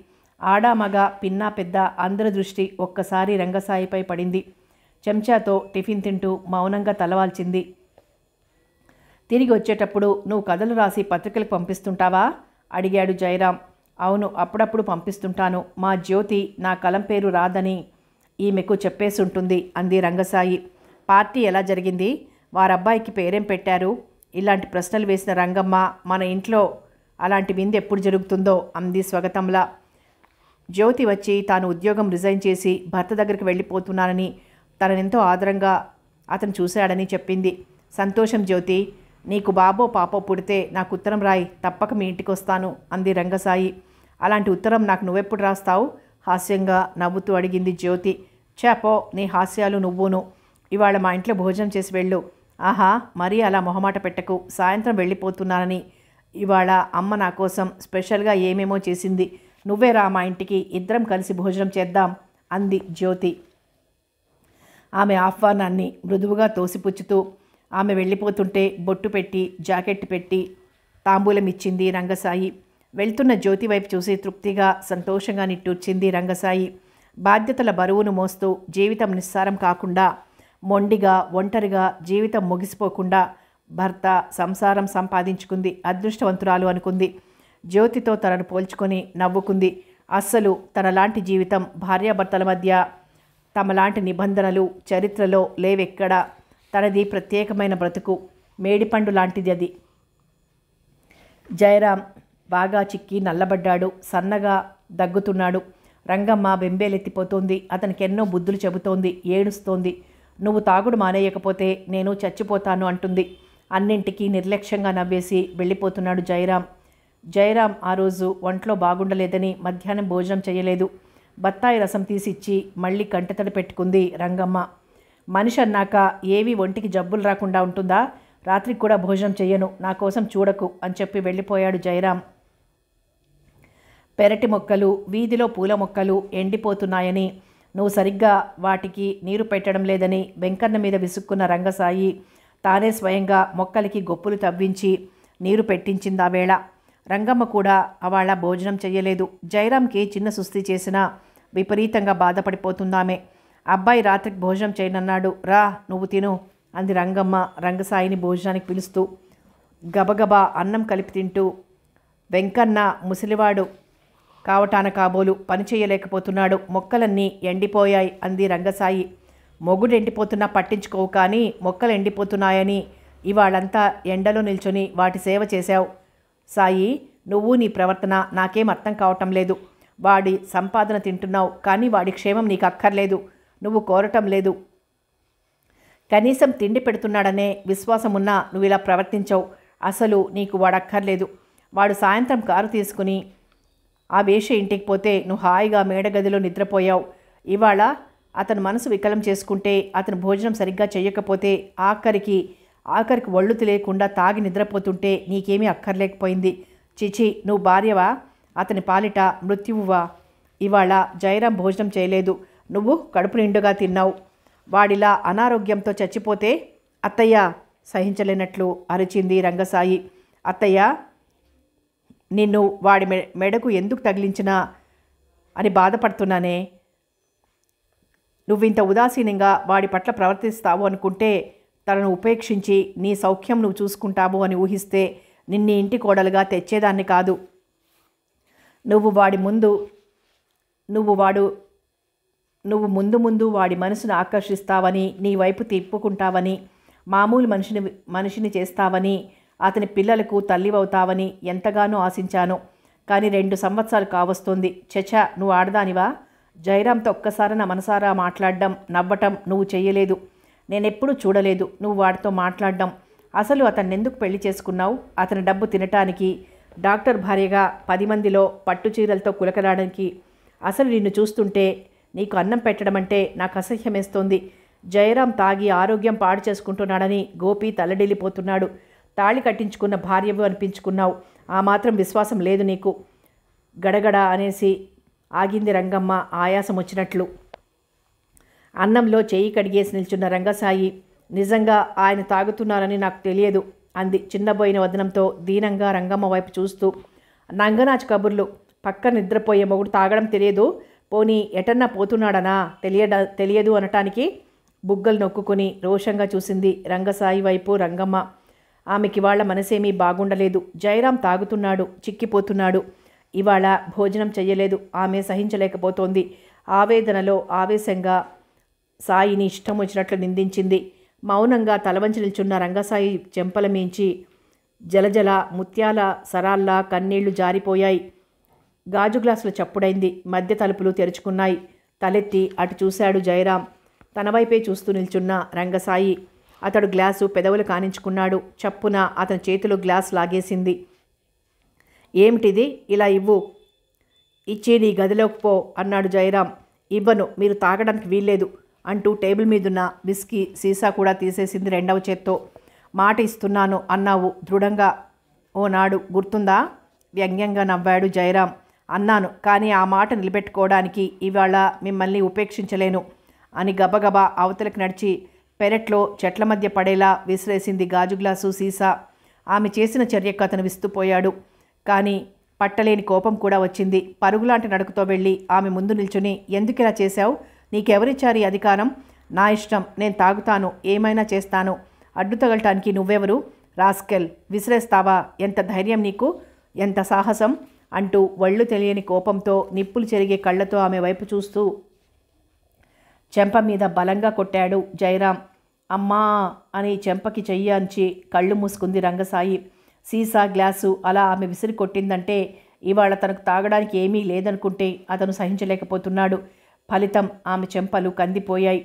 ఆడా మగ పిన్నా పెద్ద అందరి దృష్టి ఒక్కసారి రంగసాయిపై పడింది చెంచాతో టిఫిన్ తింటూ మౌనంగా తలవాల్చింది తిరిగి వచ్చేటప్పుడు నువ్వు కథలు రాసి పత్రికలకు పంపిస్తుంటావా అడిగాడు జయరాం అవును అప్పుడప్పుడు పంపిస్తుంటాను మా జ్యోతి నా కలం పేరు రాదని ఈమెకు చెప్పేసుంటుంది అంది రంగసాయి పార్టీ ఎలా జరిగింది వారబ్బాయికి పేరేం పెట్టారు ఇలాంటి ప్రశ్నలు వేసిన రంగమ్మ మన ఇంట్లో అలాంటి విందు ఎప్పుడు జరుగుతుందో అంది స్వగతంలా జ్యోతి వచ్చి తాను ఉద్యోగం రిజైన్ చేసి భర్త దగ్గరికి వెళ్ళిపోతున్నానని తననెంతో ఆదరంగా అతను చూశాడని చెప్పింది సంతోషం జ్యోతి నీకు బాబో పాపో పుడితే నాకు ఉత్తరం రాయి తప్పక మీ ఇంటికి వస్తాను అంది రంగసాయి అలాంటి ఉత్తరం నాకు నువ్వెప్పుడు రాస్తావు హాస్యంగా నవ్వుతూ అడిగింది జ్యోతి చేపో నీ హాస్యాలు నువ్వును ఇవాళ మా ఇంట్లో భోజనం చేసి వెళ్ళు ఆహా మరీ అలా మొహమాట పెట్టకు సాయంత్రం వెళ్ళిపోతున్నానని ఇవాళ అమ్మ నా కోసం స్పెషల్గా ఏమేమో చేసింది నువ్వే రా మా ఇంటికి ఇద్దరం కలిసి భోజనం చేద్దాం అంది జ్యోతి ఆమె ఆహ్వానాన్ని మృదువుగా తోసిపుచ్చుతూ ఆమె వెళ్ళిపోతుంటే బొట్టు పెట్టి జాకెట్ పెట్టి తాంబూలం ఇచ్చింది రంగసాయి వెళ్తున్న జ్యోతి వైపు చూసి తృప్తిగా సంతోషంగా నిట్టూర్చింది రంగసాయి బాధ్యతల బరువును మోస్తూ జీవితం నిస్సారం కాకుండా మొండిగా ఒంటరిగా జీవితం ముగిసిపోకుండా భర్త సంసారం సంపాదించుకుంది అదృష్టవంతురాలు అనుకుంది జ్యోతితో తనను పోల్చుకొని నవ్వుకుంది అస్సలు తనలాంటి జీవితం భార్యాభర్తల మధ్య తమలాంటి నిబంధనలు చరిత్రలో లేవెక్కడా తనది ప్రత్యేకమైన బ్రతుకు మేడిపండు లాంటిది అది జయరాం బాగా చిక్కి నల్లబడ్డాడు సన్నగా దగ్గుతున్నాడు రంగమ్మ బెంబేలెత్తిపోతోంది అతనికి ఎన్నో బుద్ధులు చెబుతోంది ఏడుస్తోంది నువ్వు తాగుడు మానేయకపోతే నేను చచ్చిపోతాను అంటుంది అన్నింటికీ నిర్లక్ష్యంగా నవ్వేసి వెళ్ళిపోతున్నాడు జయరాం జయరాం ఆ రోజు ఒంట్లో బాగుండలేదని మధ్యాహ్నం భోజనం చేయలేదు బత్తాయి రసం తీసిచ్చి మళ్ళీ కంటతడి పెట్టుకుంది రంగమ్మ మనిషి అన్నాక ఏవి ఒంటికి జబ్బులు రాకుండా ఉంటుందా రాత్రికి కూడా భోజనం చెయ్యను నా కోసం చూడకు అని చెప్పి వెళ్ళిపోయాడు జయరాం పెరటి మొక్కలు వీధిలో పూల మొక్కలు ఎండిపోతున్నాయని నువ్వు సరిగ్గా వాటికి నీరు పెట్టడం లేదని వెంకన్న మీద విసుక్కున్న రంగసాయి తానే స్వయంగా మొక్కలకి గొప్పులు తవ్వించి నీరు పెట్టించింది ఆ వేళ రంగమ్మ కూడా అవాళ భోజనం చేయలేదు జయరామ్కి చిన్న సుస్థి చేసినా విపరీతంగా బాధపడిపోతుందామే అబ్బాయి రాత్రికి భోజనం చేయనన్నాడు రా నువ్వు తిను అంది రంగమ్మ రంగసాయిని భోజనానికి పిలుస్తూ గబగబా అన్నం కలిపి తింటూ వెంకన్న ముసలివాడు కావటాన కాబోలు పని చేయలేకపోతున్నాడు మొక్కలన్నీ ఎండిపోయాయి అంది రంగసాయి మొగుడు ఎండిపోతున్నా పట్టించుకోవు కానీ మొక్కలు ఎండిపోతున్నాయని ఇవాళంతా ఎండలో నిల్చొని వాటి సేవ చేశావు సాయి నువ్వు నీ ప్రవర్తన నాకేం అర్థం కావటం లేదు వాడి సంపాదన తింటున్నావు కానీ వాడి క్షేమం నీకు అక్కర్లేదు నువ్వు కోరటం లేదు కనీసం తిండి పెడుతున్నాడనే విశ్వాసం ఉన్నా నువ్వు ఇలా ప్రవర్తించావు అసలు నీకు వాడక్కర్లేదు వాడు సాయంత్రం కారు తీసుకుని ఆ వేష ఇంటికి పోతే నువ్వు హాయిగా మేడగదిలో నిద్రపోయావు ఇవాళ అతను మనసు వికలం చేసుకుంటే అతను భోజనం సరిగ్గా చేయకపోతే ఆఖరికి ఆఖరికి ఒళ్ళు తెలియకుండా తాగి నిద్రపోతుంటే నీకేమీ అక్కర్లేకపోయింది చిచి నువ్వు భార్యవా అతని పాలిట మృత్యువువా ఇవాళ జయరాం భోజనం చేయలేదు నువ్వు కడుపు నిండుగా తిన్నావు వాడిలా అనారోగ్యంతో చచ్చిపోతే అత్తయ్య సహించలేనట్లు అరిచింది రంగసాయి అత్తయ్య నిన్ను వాడి మెడకు ఎందుకు తగిలించినా అని బాధపడుతున్నానే నువ్వింత ఉదాసీనంగా వాడి పట్ల ప్రవర్తిస్తావు అనుకుంటే తనను ఉపేక్షించి నీ సౌఖ్యం నువ్వు చూసుకుంటావు అని ఊహిస్తే నిన్ని ఇంటి కోడలుగా తెచ్చేదాన్ని కాదు నువ్వు వాడి ముందు నువ్వు వాడు నువ్వు ముందు ముందు వాడి మనసును ఆకర్షిస్తావని నీ వైపు తిప్పుకుంటావని మామూలు మనిషిని మనిషిని చేస్తావని అతని పిల్లలకు తల్లివవుతావని ఎంతగానో ఆశించాను కానీ రెండు సంవత్సరాలు కావస్తుంది చచ్చా నువ్వు ఆడదానివా జయరామ్తో ఒక్కసారి నా మనసారా మాట్లాడడం నవ్వటం నువ్వు చేయలేదు నేనెప్పుడు చూడలేదు నువ్వు వాడితో మాట్లాడడం అసలు అతన్ని ఎందుకు పెళ్లి చేసుకున్నావు అతని డబ్బు తినటానికి డాక్టర్ భార్యగా పది మందిలో పట్టు చీరలతో కులకరాడానికి అసలు నిన్ను చూస్తుంటే నీకు అన్నం పెట్టడం అంటే నాకు అసహ్యమేస్తోంది జయరాం తాగి ఆరోగ్యం పాడు చేసుకుంటున్నాడని గోపి తల్లడిల్లిపోతున్నాడు తాళి కట్టించుకున్న భార్యవు అనిపించుకున్నావు ఆ మాత్రం విశ్వాసం లేదు నీకు గడగడ అనేసి ఆగింది రంగమ్మ ఆయాసం వచ్చినట్లు అన్నంలో చేయి కడిగేసి నిల్చున్న రంగసాయి నిజంగా ఆయన తాగుతున్నారని నాకు తెలియదు అంది చిన్నబోయిన వదనంతో దీనంగా రంగమ్మ వైపు చూస్తూ నంగనాచ్ కబుర్లు పక్క నిద్రపోయే మొగుడు తాగడం తెలియదు పోనీ ఎటన్నా పోతున్నాడనా తెలియడ తెలియదు అనటానికి బుగ్గలు నొక్కుని రోషంగా చూసింది రంగసాయి వైపు రంగమ్మ ఆమెకి వాళ్ళ మనసేమీ బాగుండలేదు జయరాం తాగుతున్నాడు చిక్కిపోతున్నాడు ఇవాళ భోజనం చెయ్యలేదు ఆమె సహించలేకపోతోంది ఆవేదనలో ఆవేశంగా సాయిని ఇష్టం వచ్చినట్లు నిందించింది మౌనంగా తలవంచి నిల్చున్న రంగసాయి చెంపల మించి జలజల ముత్యాల సరాల్లా కన్నీళ్లు జారిపోయాయి గాజు గ్లాసులు చప్పుడైంది మధ్య తలుపులు తెరుచుకున్నాయి తలెత్తి అటు చూశాడు జయరాం తన వైపే చూస్తూ నిల్చున్న రంగసాయి అతడు గ్లాసు పెదవులు కానించుకున్నాడు చప్పున అతని చేతిలో గ్లాస్ లాగేసింది ఏమిటిది ఇలా ఇవ్వు ఇచ్చి నీ గదిలోకి పో అన్నాడు జయరాం ఇవ్వను మీరు తాగడానికి వీల్లేదు అంటూ టేబుల్ మీదున్న విస్కీ సీసా కూడా తీసేసింది రెండవ చేత్తో మాట ఇస్తున్నాను అన్నావు దృఢంగా ఓనాడు గుర్తుందా వ్యంగ్యంగా నవ్వాడు జయరాం అన్నాను కానీ ఆ మాట నిలబెట్టుకోవడానికి ఇవాళ మిమ్మల్ని ఉపేక్షించలేను అని గబగబా అవతలకు నడిచి పెరట్లో చెట్ల మధ్య పడేలా విసిరేసింది గాజు గ్లాసు సీసా ఆమె చేసిన చర్యకు అతను విస్తుపోయాడు కానీ పట్టలేని కోపం కూడా వచ్చింది పరుగులాంటి నడుకుతో వెళ్ళి ఆమె ముందు నిల్చుని ఎందుకిలా చేశావు నీకెవరిచ్చారు ఈ అధికారం నా ఇష్టం నేను తాగుతాను ఏమైనా చేస్తాను అడ్డు తగలటానికి నువ్వెవరు రాస్కెల్ విసిరేస్తావా ఎంత ధైర్యం నీకు ఎంత సాహసం అంటూ వళ్ళు తెలియని కోపంతో నిప్పులు చెరిగే కళ్ళతో ఆమె వైపు చూస్తూ చెంప మీద బలంగా కొట్టాడు జయరాం అమ్మా అని చెంపకి చెయ్యి అంచి కళ్ళు మూసుకుంది రంగసాయి సీసా గ్లాసు అలా ఆమె విసిరి కొట్టిందంటే ఇవాళ తనకు తాగడానికి ఏమీ లేదనుకుంటే అతను సహించలేకపోతున్నాడు ఫలితం ఆమె చెంపలు కందిపోయాయి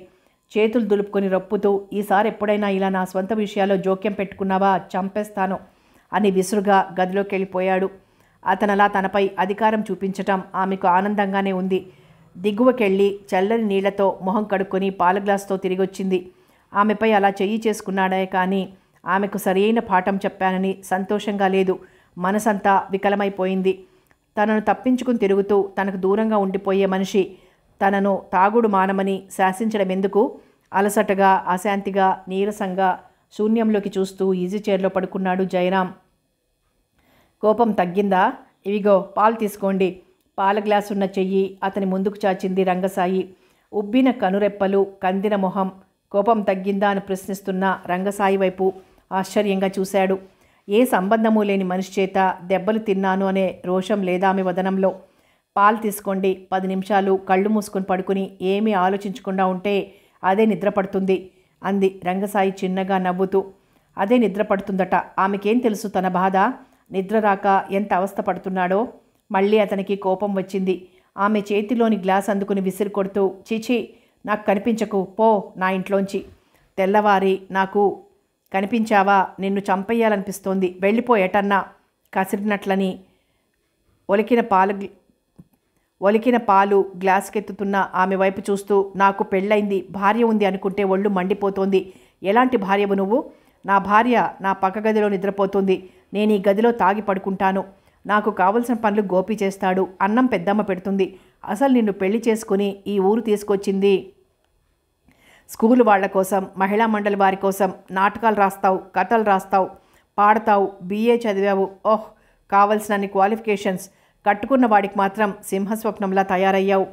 చేతులు దులుపుకొని రొప్పుతూ ఈసారి ఎప్పుడైనా ఇలా నా స్వంత విషయాల్లో జోక్యం పెట్టుకున్నావా చంపేస్తాను అని విసురుగా గదిలోకి వెళ్ళిపోయాడు అతనలా తనపై అధికారం చూపించటం ఆమెకు ఆనందంగానే ఉంది దిగువకెళ్ళి చల్లని నీళ్లతో మొహం కడుక్కొని పాల గ్లాస్తో తిరిగొచ్చింది ఆమెపై అలా చెయ్యి చేసుకున్నాడే కానీ ఆమెకు సరియైన పాఠం చెప్పానని సంతోషంగా లేదు మనసంతా వికలమైపోయింది తనను తప్పించుకుని తిరుగుతూ తనకు దూరంగా ఉండిపోయే మనిషి తనను తాగుడు మానమని శాసించడం ఎందుకు అలసటగా అశాంతిగా నీరసంగా శూన్యంలోకి చూస్తూ ఈజీ చైర్లో పడుకున్నాడు జయరాం కోపం తగ్గిందా ఇవిగో పాలు తీసుకోండి పాల గ్లాసున్న ఉన్న చెయ్యి అతని ముందుకు చాచింది రంగసాయి ఉబ్బిన కనురెప్పలు కందిన మొహం కోపం తగ్గిందా అని ప్రశ్నిస్తున్న రంగసాయి వైపు ఆశ్చర్యంగా చూశాడు ఏ సంబంధము లేని మనిషి చేత దెబ్బలు తిన్నాను అనే రోషం లేదా ఆమె వదనంలో పాలు తీసుకోండి పది నిమిషాలు కళ్ళు మూసుకుని పడుకుని ఏమీ ఆలోచించకుండా ఉంటే అదే నిద్రపడుతుంది అంది రంగసాయి చిన్నగా నవ్వుతూ అదే నిద్రపడుతుందట ఆమెకేం తెలుసు తన బాధ నిద్ర రాక ఎంత అవస్థ పడుతున్నాడో మళ్ళీ అతనికి కోపం వచ్చింది ఆమె చేతిలోని గ్లాస్ అందుకుని విసిరి కొడుతూ చీచి నాకు కనిపించకు పో నా ఇంట్లోంచి తెల్లవారి నాకు కనిపించావా నిన్ను చంపేయాలనిపిస్తోంది వెళ్ళిపోయేటన్నా కసిరినట్లని ఒలికిన పాలు ఒలికిన పాలు గ్లాసుకెత్తుతున్న ఆమె వైపు చూస్తూ నాకు పెళ్ళైంది భార్య ఉంది అనుకుంటే ఒళ్ళు మండిపోతోంది ఎలాంటి భార్యవు నువ్వు నా భార్య నా పక్క గదిలో నిద్రపోతుంది నేను ఈ గదిలో తాగి పడుకుంటాను నాకు కావలసిన పనులు గోపి చేస్తాడు అన్నం పెద్దమ్మ పెడుతుంది అసలు నిన్ను పెళ్లి చేసుకుని ఈ ఊరు తీసుకొచ్చింది స్కూల్ వాళ్ళ కోసం మహిళా మండలి వారి కోసం నాటకాలు రాస్తావు కథలు రాస్తావు పాడతావు బీఏ చదివావు ఓహ్ కావలసినన్ని క్వాలిఫికేషన్స్ కట్టుకున్న వాడికి మాత్రం సింహస్వప్నంలా తయారయ్యావు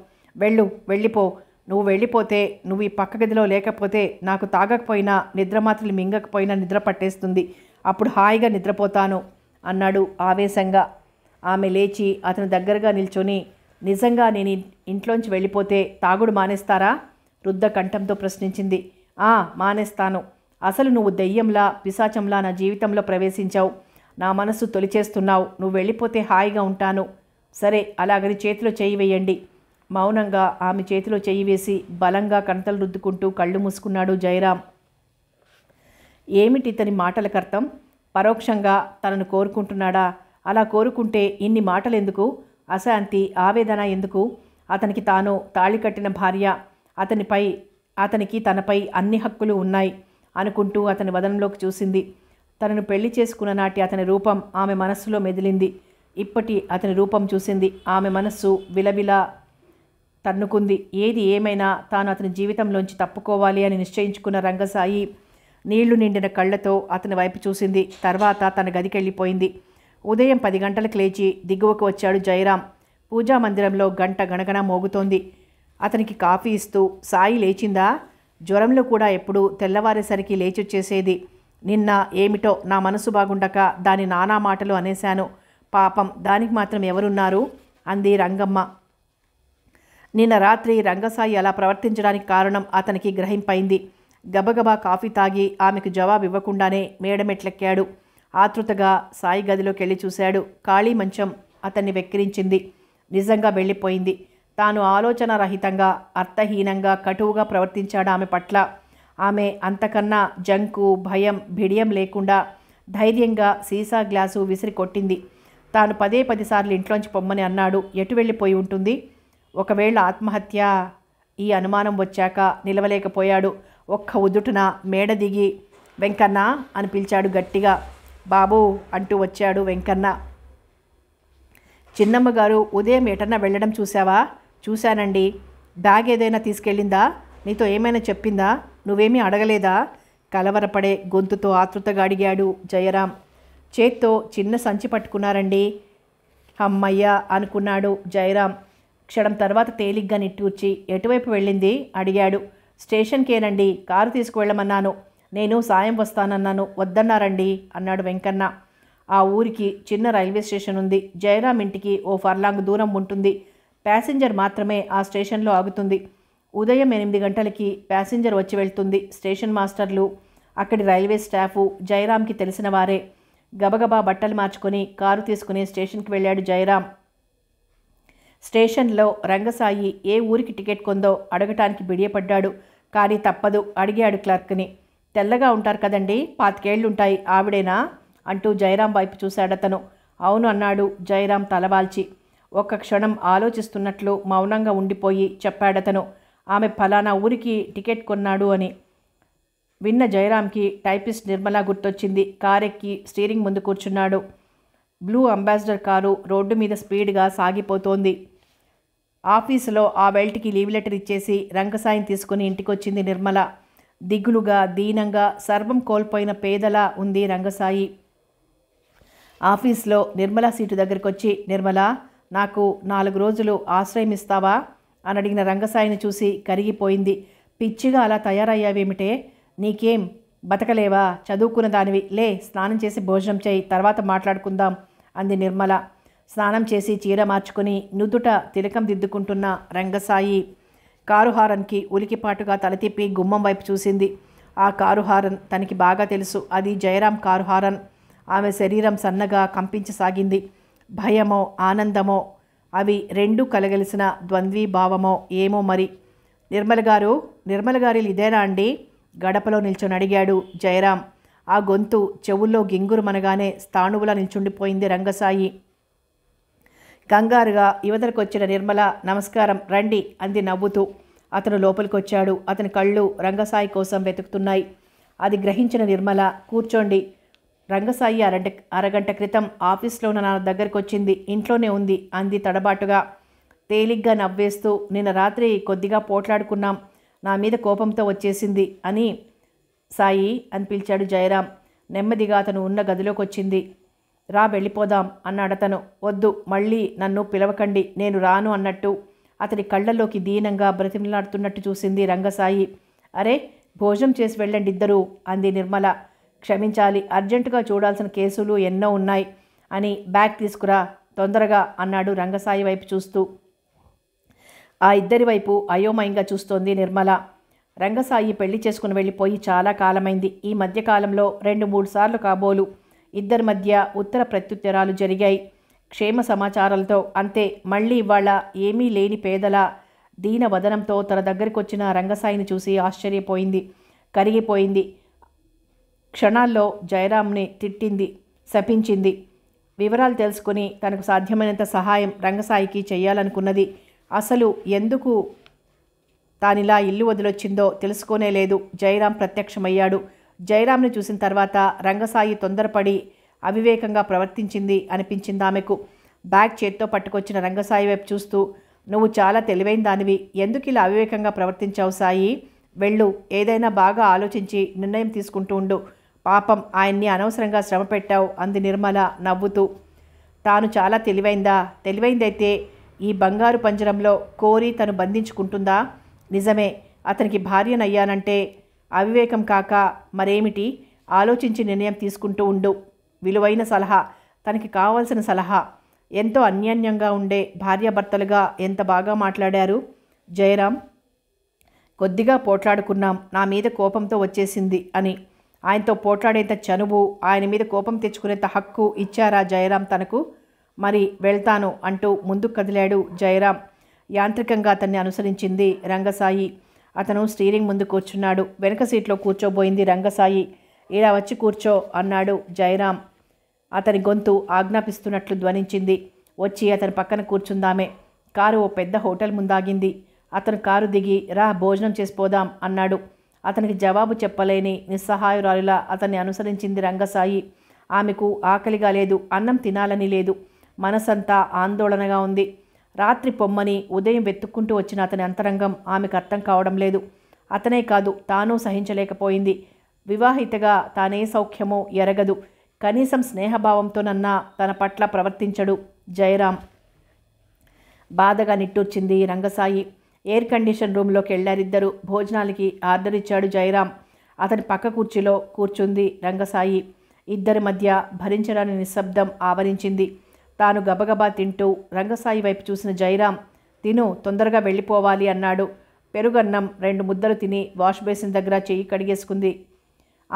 వెళ్ళు వెళ్ళిపో నువ్వు వెళ్ళిపోతే నువ్వు ఈ పక్క గదిలో లేకపోతే నాకు తాగకపోయినా నిద్ర మాత్రలు మింగకపోయినా నిద్ర పట్టేస్తుంది అప్పుడు హాయిగా నిద్రపోతాను అన్నాడు ఆవేశంగా ఆమె లేచి అతని దగ్గరగా నిల్చొని నిజంగా నేను ఇంట్లోంచి వెళ్ళిపోతే తాగుడు మానేస్తారా రుద్ధ కంఠంతో ప్రశ్నించింది ఆ మానేస్తాను అసలు నువ్వు దెయ్యంలా పిశాచంలా నా జీవితంలో ప్రవేశించావు నా మనసు తొలిచేస్తున్నావు నువ్వు వెళ్ళిపోతే హాయిగా ఉంటాను సరే అలాగని చేతిలో చేయి వేయండి మౌనంగా ఆమె చేతిలో చేయి వేసి బలంగా కంటలు రుద్దుకుంటూ కళ్ళు మూసుకున్నాడు జయరాం ఏమిటి ఇతని మాటలకర్థం పరోక్షంగా తనను కోరుకుంటున్నాడా అలా కోరుకుంటే ఇన్ని మాటలెందుకు అశాంతి ఆవేదన ఎందుకు అతనికి తాను తాళి కట్టిన భార్య అతనిపై అతనికి తనపై అన్ని హక్కులు ఉన్నాయి అనుకుంటూ అతని వదనంలోకి చూసింది తనను పెళ్లి చేసుకున్న నాటి అతని రూపం ఆమె మనస్సులో మెదిలింది ఇప్పటి అతని రూపం చూసింది ఆమె మనస్సు విలవిలా తన్నుకుంది ఏది ఏమైనా తాను అతని జీవితంలోంచి తప్పుకోవాలి అని నిశ్చయించుకున్న రంగసాయి నీళ్లు నిండిన కళ్ళతో అతని వైపు చూసింది తర్వాత తన గదికెళ్ళిపోయింది ఉదయం పది గంటలకు లేచి దిగువకు వచ్చాడు జయరాం పూజా మందిరంలో గంట గణగణ మోగుతోంది అతనికి కాఫీ ఇస్తూ సాయి లేచిందా జ్వరంలో కూడా ఎప్పుడు తెల్లవారేసరికి లేచొచ్చేసేది నిన్న ఏమిటో నా మనసు బాగుండక దాని నానా మాటలు అనేశాను పాపం దానికి మాత్రం ఎవరున్నారు అంది రంగమ్మ నిన్న రాత్రి రంగసాయి అలా ప్రవర్తించడానికి కారణం అతనికి గ్రహింపైంది గబగబా కాఫీ తాగి ఆమెకు జవాబు ఇవ్వకుండానే మేడమెట్లెక్కాడు ఆతృతగా సాయి గదిలోకి వెళ్ళి చూశాడు ఖాళీ మంచం అతన్ని వెక్కిరించింది నిజంగా వెళ్ళిపోయింది తాను ఆలోచన రహితంగా అర్థహీనంగా కటువుగా ప్రవర్తించాడు ఆమె పట్ల ఆమె అంతకన్నా జంకు భయం భిడియం లేకుండా ధైర్యంగా సీసా గ్లాసు విసిరి కొట్టింది తాను పదే పదిసార్లు ఇంట్లోంచి పొమ్మని అన్నాడు ఎటు వెళ్ళిపోయి ఉంటుంది ఒకవేళ ఆత్మహత్య ఈ అనుమానం వచ్చాక నిలవలేకపోయాడు ఒక్క ఉదుటున మేడ దిగి వెంకన్న అని పిలిచాడు గట్టిగా బాబు అంటూ వచ్చాడు వెంకన్న చిన్నమ్మగారు ఉదయం ఎటన్నా వెళ్ళడం చూసావా చూశానండి బ్యాగ్ ఏదైనా తీసుకెళ్ళిందా నీతో ఏమైనా చెప్పిందా నువ్వేమీ అడగలేదా కలవరపడే గొంతుతో ఆతృతగా అడిగాడు జయరాం చేత్తో చిన్న సంచి పట్టుకున్నారండి అమ్మయ్య అనుకున్నాడు జయరాం క్షణం తర్వాత తేలిగ్గా నిట్టూర్చి ఎటువైపు వెళ్ళింది అడిగాడు స్టేషన్కేనండి కారు తీసుకువెళ్ళమన్నాను నేను సాయం వస్తానన్నాను వద్దన్నారండి అన్నాడు వెంకన్న ఆ ఊరికి చిన్న రైల్వే స్టేషన్ ఉంది జయరాం ఇంటికి ఓ ఫర్లాంగ్ దూరం ఉంటుంది ప్యాసింజర్ మాత్రమే ఆ స్టేషన్లో ఆగుతుంది ఉదయం ఎనిమిది గంటలకి ప్యాసింజర్ వచ్చి వెళ్తుంది స్టేషన్ మాస్టర్లు అక్కడి రైల్వే స్టాఫ్ జయరామ్కి తెలిసిన వారే గబగబా బట్టలు మార్చుకొని కారు తీసుకుని స్టేషన్కి వెళ్ళాడు జయరామ్ స్టేషన్లో రంగసాయి ఏ ఊరికి టికెట్ కొందో అడగటానికి బిడియపడ్డాడు కానీ తప్పదు అడిగాడు క్లర్క్ని తెల్లగా ఉంటారు కదండి పాతికేళ్లుంటాయి ఆవిడేనా అంటూ జయరాం వైపు చూశాడతను అవును అన్నాడు జయరాం తలవాల్చి ఒక్క క్షణం ఆలోచిస్తున్నట్లు మౌనంగా ఉండిపోయి చెప్పాడతను ఆమె ఫలానా ఊరికి టికెట్ కొన్నాడు అని విన్న జయరామ్కి టైపిస్ట్ నిర్మలా గుర్తొచ్చింది కారెక్కి స్టీరింగ్ ముందు కూర్చున్నాడు బ్లూ అంబాసిడర్ కారు రోడ్డు మీద స్పీడ్గా సాగిపోతోంది ఆఫీసులో ఆ బెల్ట్కి లీవ్ లెటర్ ఇచ్చేసి రంగసాయం తీసుకుని ఇంటికొచ్చింది నిర్మల దిగులుగా దీనంగా సర్వం కోల్పోయిన పేదలా ఉంది రంగసాయి ఆఫీస్లో నిర్మలా సీటు దగ్గరికి వచ్చి నిర్మల నాకు నాలుగు రోజులు ఆశ్రయమిస్తావా అని అడిగిన రంగసాయిని చూసి కరిగిపోయింది పిచ్చిగా అలా తయారయ్యావేమిటే నీకేం బతకలేవా చదువుకున్న దానివి లే స్నానం చేసి భోజనం చేయి తర్వాత మాట్లాడుకుందాం అంది నిర్మల స్నానం చేసి చీర మార్చుకుని నుదుట తిలకం దిద్దుకుంటున్న రంగసాయి కారు హారన్కి ఉలికిపాటుగా తలతిప్పి గుమ్మం వైపు చూసింది ఆ కారుహారన్ తనకి బాగా తెలుసు అది జయరాం కారుహారన్ ఆమె శరీరం సన్నగా కంపించసాగింది భయమో ఆనందమో అవి రెండు కలగలిసిన ద్వంద్వీభావమో ఏమో మరి నిర్మల గారు నిర్మల గారి ఇదేనా అండి గడపలో నిల్చొని అడిగాడు జయరాం ఆ గొంతు చెవుల్లో గింగురుమనగానే స్థాణువుల నిల్చుండిపోయింది రంగసాయి కంగారుగా యువతలకు వచ్చిన నిర్మల నమస్కారం రండి అంది నవ్వుతూ అతను లోపలికొచ్చాడు అతని కళ్ళు రంగసాయి కోసం వెతుకుతున్నాయి అది గ్రహించిన నిర్మల కూర్చోండి రంగసాయి అరగంట అరగంట క్రితం ఆఫీస్లో నా దగ్గరకు వచ్చింది ఇంట్లోనే ఉంది అంది తడబాటుగా తేలిగ్గా నవ్వేస్తూ నిన్న రాత్రి కొద్దిగా పోట్లాడుకున్నాం నా మీద కోపంతో వచ్చేసింది అని సాయి అని పిలిచాడు జయరాం నెమ్మదిగా అతను ఉన్న గదిలోకి వచ్చింది రా వెళ్ళిపోదాం అన్నాడు అతను వద్దు మళ్ళీ నన్ను పిలవకండి నేను రాను అన్నట్టు అతని కళ్ళల్లోకి దీనంగా బ్రతిమలాడుతున్నట్టు చూసింది రంగసాయి అరే భోజనం చేసి వెళ్ళండి ఇద్దరూ అంది నిర్మల క్షమించాలి అర్జెంటుగా చూడాల్సిన కేసులు ఎన్నో ఉన్నాయి అని బ్యాగ్ తీసుకురా తొందరగా అన్నాడు రంగసాయి వైపు చూస్తూ ఆ ఇద్దరి వైపు అయోమయంగా చూస్తోంది నిర్మల రంగసాయి పెళ్లి చేసుకుని వెళ్ళిపోయి చాలా కాలమైంది ఈ మధ్యకాలంలో రెండు మూడు సార్లు కాబోలు ఇద్దరి మధ్య ఉత్తర ప్రత్యుత్తరాలు జరిగాయి క్షేమ సమాచారాలతో అంతే మళ్ళీ ఇవాళ ఏమీ లేని పేదల దీనవదనంతో తన దగ్గరికి వచ్చిన రంగసాయిని చూసి ఆశ్చర్యపోయింది కరిగిపోయింది క్షణాల్లో జయరాంని తిట్టింది శపించింది వివరాలు తెలుసుకుని తనకు సాధ్యమైనంత సహాయం రంగసాయికి చేయాలనుకున్నది అసలు ఎందుకు తానిలా ఇల్లు వదిలొచ్చిందో తెలుసుకోనే లేదు జయరాం ప్రత్యక్షమయ్యాడు జయరాంని చూసిన తర్వాత రంగసాయి తొందరపడి అవివేకంగా ప్రవర్తించింది అనిపించింది ఆమెకు బ్యాగ్ చేత్తో పట్టుకొచ్చిన రంగసాయి వైపు చూస్తూ నువ్వు చాలా తెలివైన దానివి ఎందుకు ఇలా అవివేకంగా ప్రవర్తించావు సాయి వెళ్ళు ఏదైనా బాగా ఆలోచించి నిర్ణయం తీసుకుంటూ ఉండు పాపం ఆయన్ని అనవసరంగా శ్రమ పెట్టావు అంది నిర్మల నవ్వుతూ తాను చాలా తెలివైందా తెలివైందైతే ఈ బంగారు పంజరంలో కోరి తను బంధించుకుంటుందా నిజమే అతనికి భార్యనయ్యానంటే అవివేకం కాక మరేమిటి ఆలోచించి నిర్ణయం తీసుకుంటూ ఉండు విలువైన సలహా తనకి కావలసిన సలహా ఎంతో అన్యాన్యంగా ఉండే భార్యాభర్తలుగా ఎంత బాగా మాట్లాడారు జయరాం కొద్దిగా పోట్లాడుకున్నాం నా మీద కోపంతో వచ్చేసింది అని ఆయనతో పోట్లాడేంత చనువు ఆయన మీద కోపం తెచ్చుకునేంత హక్కు ఇచ్చారా జయరాం తనకు మరి వెళ్తాను అంటూ ముందుకు కదిలాడు జయరాం యాంత్రికంగా అతన్ని అనుసరించింది రంగసాయి అతను స్టీరింగ్ ముందు కూర్చున్నాడు వెనక సీట్లో కూర్చోబోయింది రంగసాయి ఇలా వచ్చి కూర్చో అన్నాడు జయరాం అతని గొంతు ఆజ్ఞాపిస్తున్నట్లు ధ్వనించింది వచ్చి అతని పక్కన కూర్చుందామే కారు ఓ పెద్ద హోటల్ ముందాగింది అతను కారు దిగి రా భోజనం చేసిపోదాం అన్నాడు అతనికి జవాబు చెప్పలేని నిస్సహాయురాలిలా అతన్ని అనుసరించింది రంగసాయి ఆమెకు ఆకలిగా లేదు అన్నం తినాలని లేదు మనసంతా ఆందోళనగా ఉంది రాత్రి పొమ్మని ఉదయం వెతుక్కుంటూ వచ్చిన అతని అంతరంగం ఆమెకు అర్థం కావడం లేదు అతనే కాదు తాను సహించలేకపోయింది వివాహితగా తానే సౌఖ్యమో ఎరగదు కనీసం స్నేహభావంతోనన్నా తన పట్ల ప్రవర్తించడు జయరాం బాధగా నిట్టూర్చింది రంగసాయి ఎయిర్ కండిషన్ రూమ్లోకి వెళ్ళారిద్దరూ భోజనాలకి ఆర్డర్ ఇచ్చాడు జయరాం అతని పక్క కుర్చీలో కూర్చుంది రంగసాయి ఇద్దరి మధ్య భరించరాని నిశ్శబ్దం ఆవరించింది తాను గబగబా తింటూ రంగసాయి వైపు చూసిన జయరాం తిను తొందరగా వెళ్ళిపోవాలి అన్నాడు పెరుగన్నం రెండు ముద్దలు తిని వాష్ బేసిన్ దగ్గర చెయ్యి కడిగేసుకుంది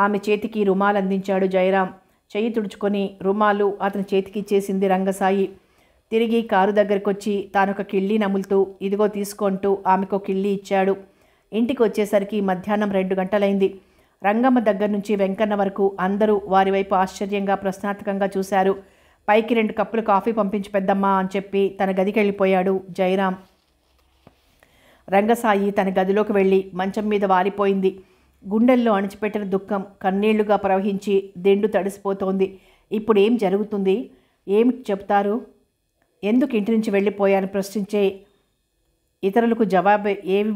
ఆమె చేతికి రుమాలు అందించాడు జయరాం చెయ్యి తుడుచుకొని రుమాలు అతని చేతికి ఇచ్చేసింది రంగసాయి తిరిగి కారు దగ్గరకొచ్చి తానొక కిళ్ళి నములుతూ ఇదిగో తీసుకుంటూ ఆమెకు కిళ్ళి ఇచ్చాడు ఇంటికి వచ్చేసరికి మధ్యాహ్నం రెండు గంటలైంది రంగమ్మ దగ్గర నుంచి వెంకన్న వరకు అందరూ వారి వైపు ఆశ్చర్యంగా ప్రశ్నార్థకంగా చూశారు పైకి రెండు కప్పులు కాఫీ పంపించి పెద్దమ్మా అని చెప్పి తన గదికి వెళ్ళిపోయాడు జయరాం రంగసాయి తన గదిలోకి వెళ్ళి మంచం మీద వారిపోయింది గుండెల్లో అణిచిపెట్టిన దుఃఖం కన్నీళ్లుగా ప్రవహించి దిండు తడిసిపోతోంది ఇప్పుడు ఏం జరుగుతుంది ఏమి చెప్తారు ఎందుకు ఇంటి నుంచి వెళ్ళిపోయాను ప్రశ్నించే ఇతరులకు జవాబు ఏమి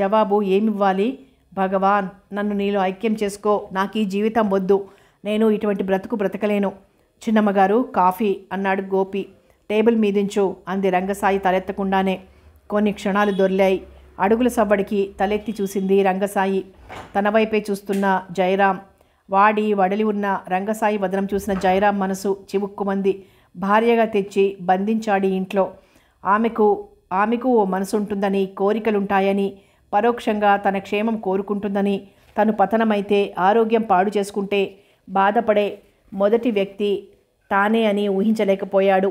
జవాబు ఏమివ్వాలి భగవాన్ నన్ను నీలో ఐక్యం చేసుకో నాకు ఈ జీవితం వద్దు నేను ఇటువంటి బ్రతుకు బ్రతకలేను చిన్నమ్మగారు కాఫీ అన్నాడు గోపి టేబుల్ మీదించు అంది రంగసాయి తలెత్తకుండానే కొన్ని క్షణాలు దొర్లాయి అడుగుల సవ్వడికి తలెత్తి చూసింది రంగసాయి తన వైపే చూస్తున్న జయరాం వాడి వడలి ఉన్న రంగసాయి వదనం చూసిన జయరాం మనసు చివుక్కుమంది భార్యగా తెచ్చి బంధించాడు ఇంట్లో ఆమెకు ఆమెకు ఓ మనసుంటుందని కోరికలుంటాయని పరోక్షంగా తన క్షేమం కోరుకుంటుందని తను పతనమైతే ఆరోగ్యం పాడు చేసుకుంటే బాధపడే మొదటి వ్యక్తి తానే అని ఊహించలేకపోయాడు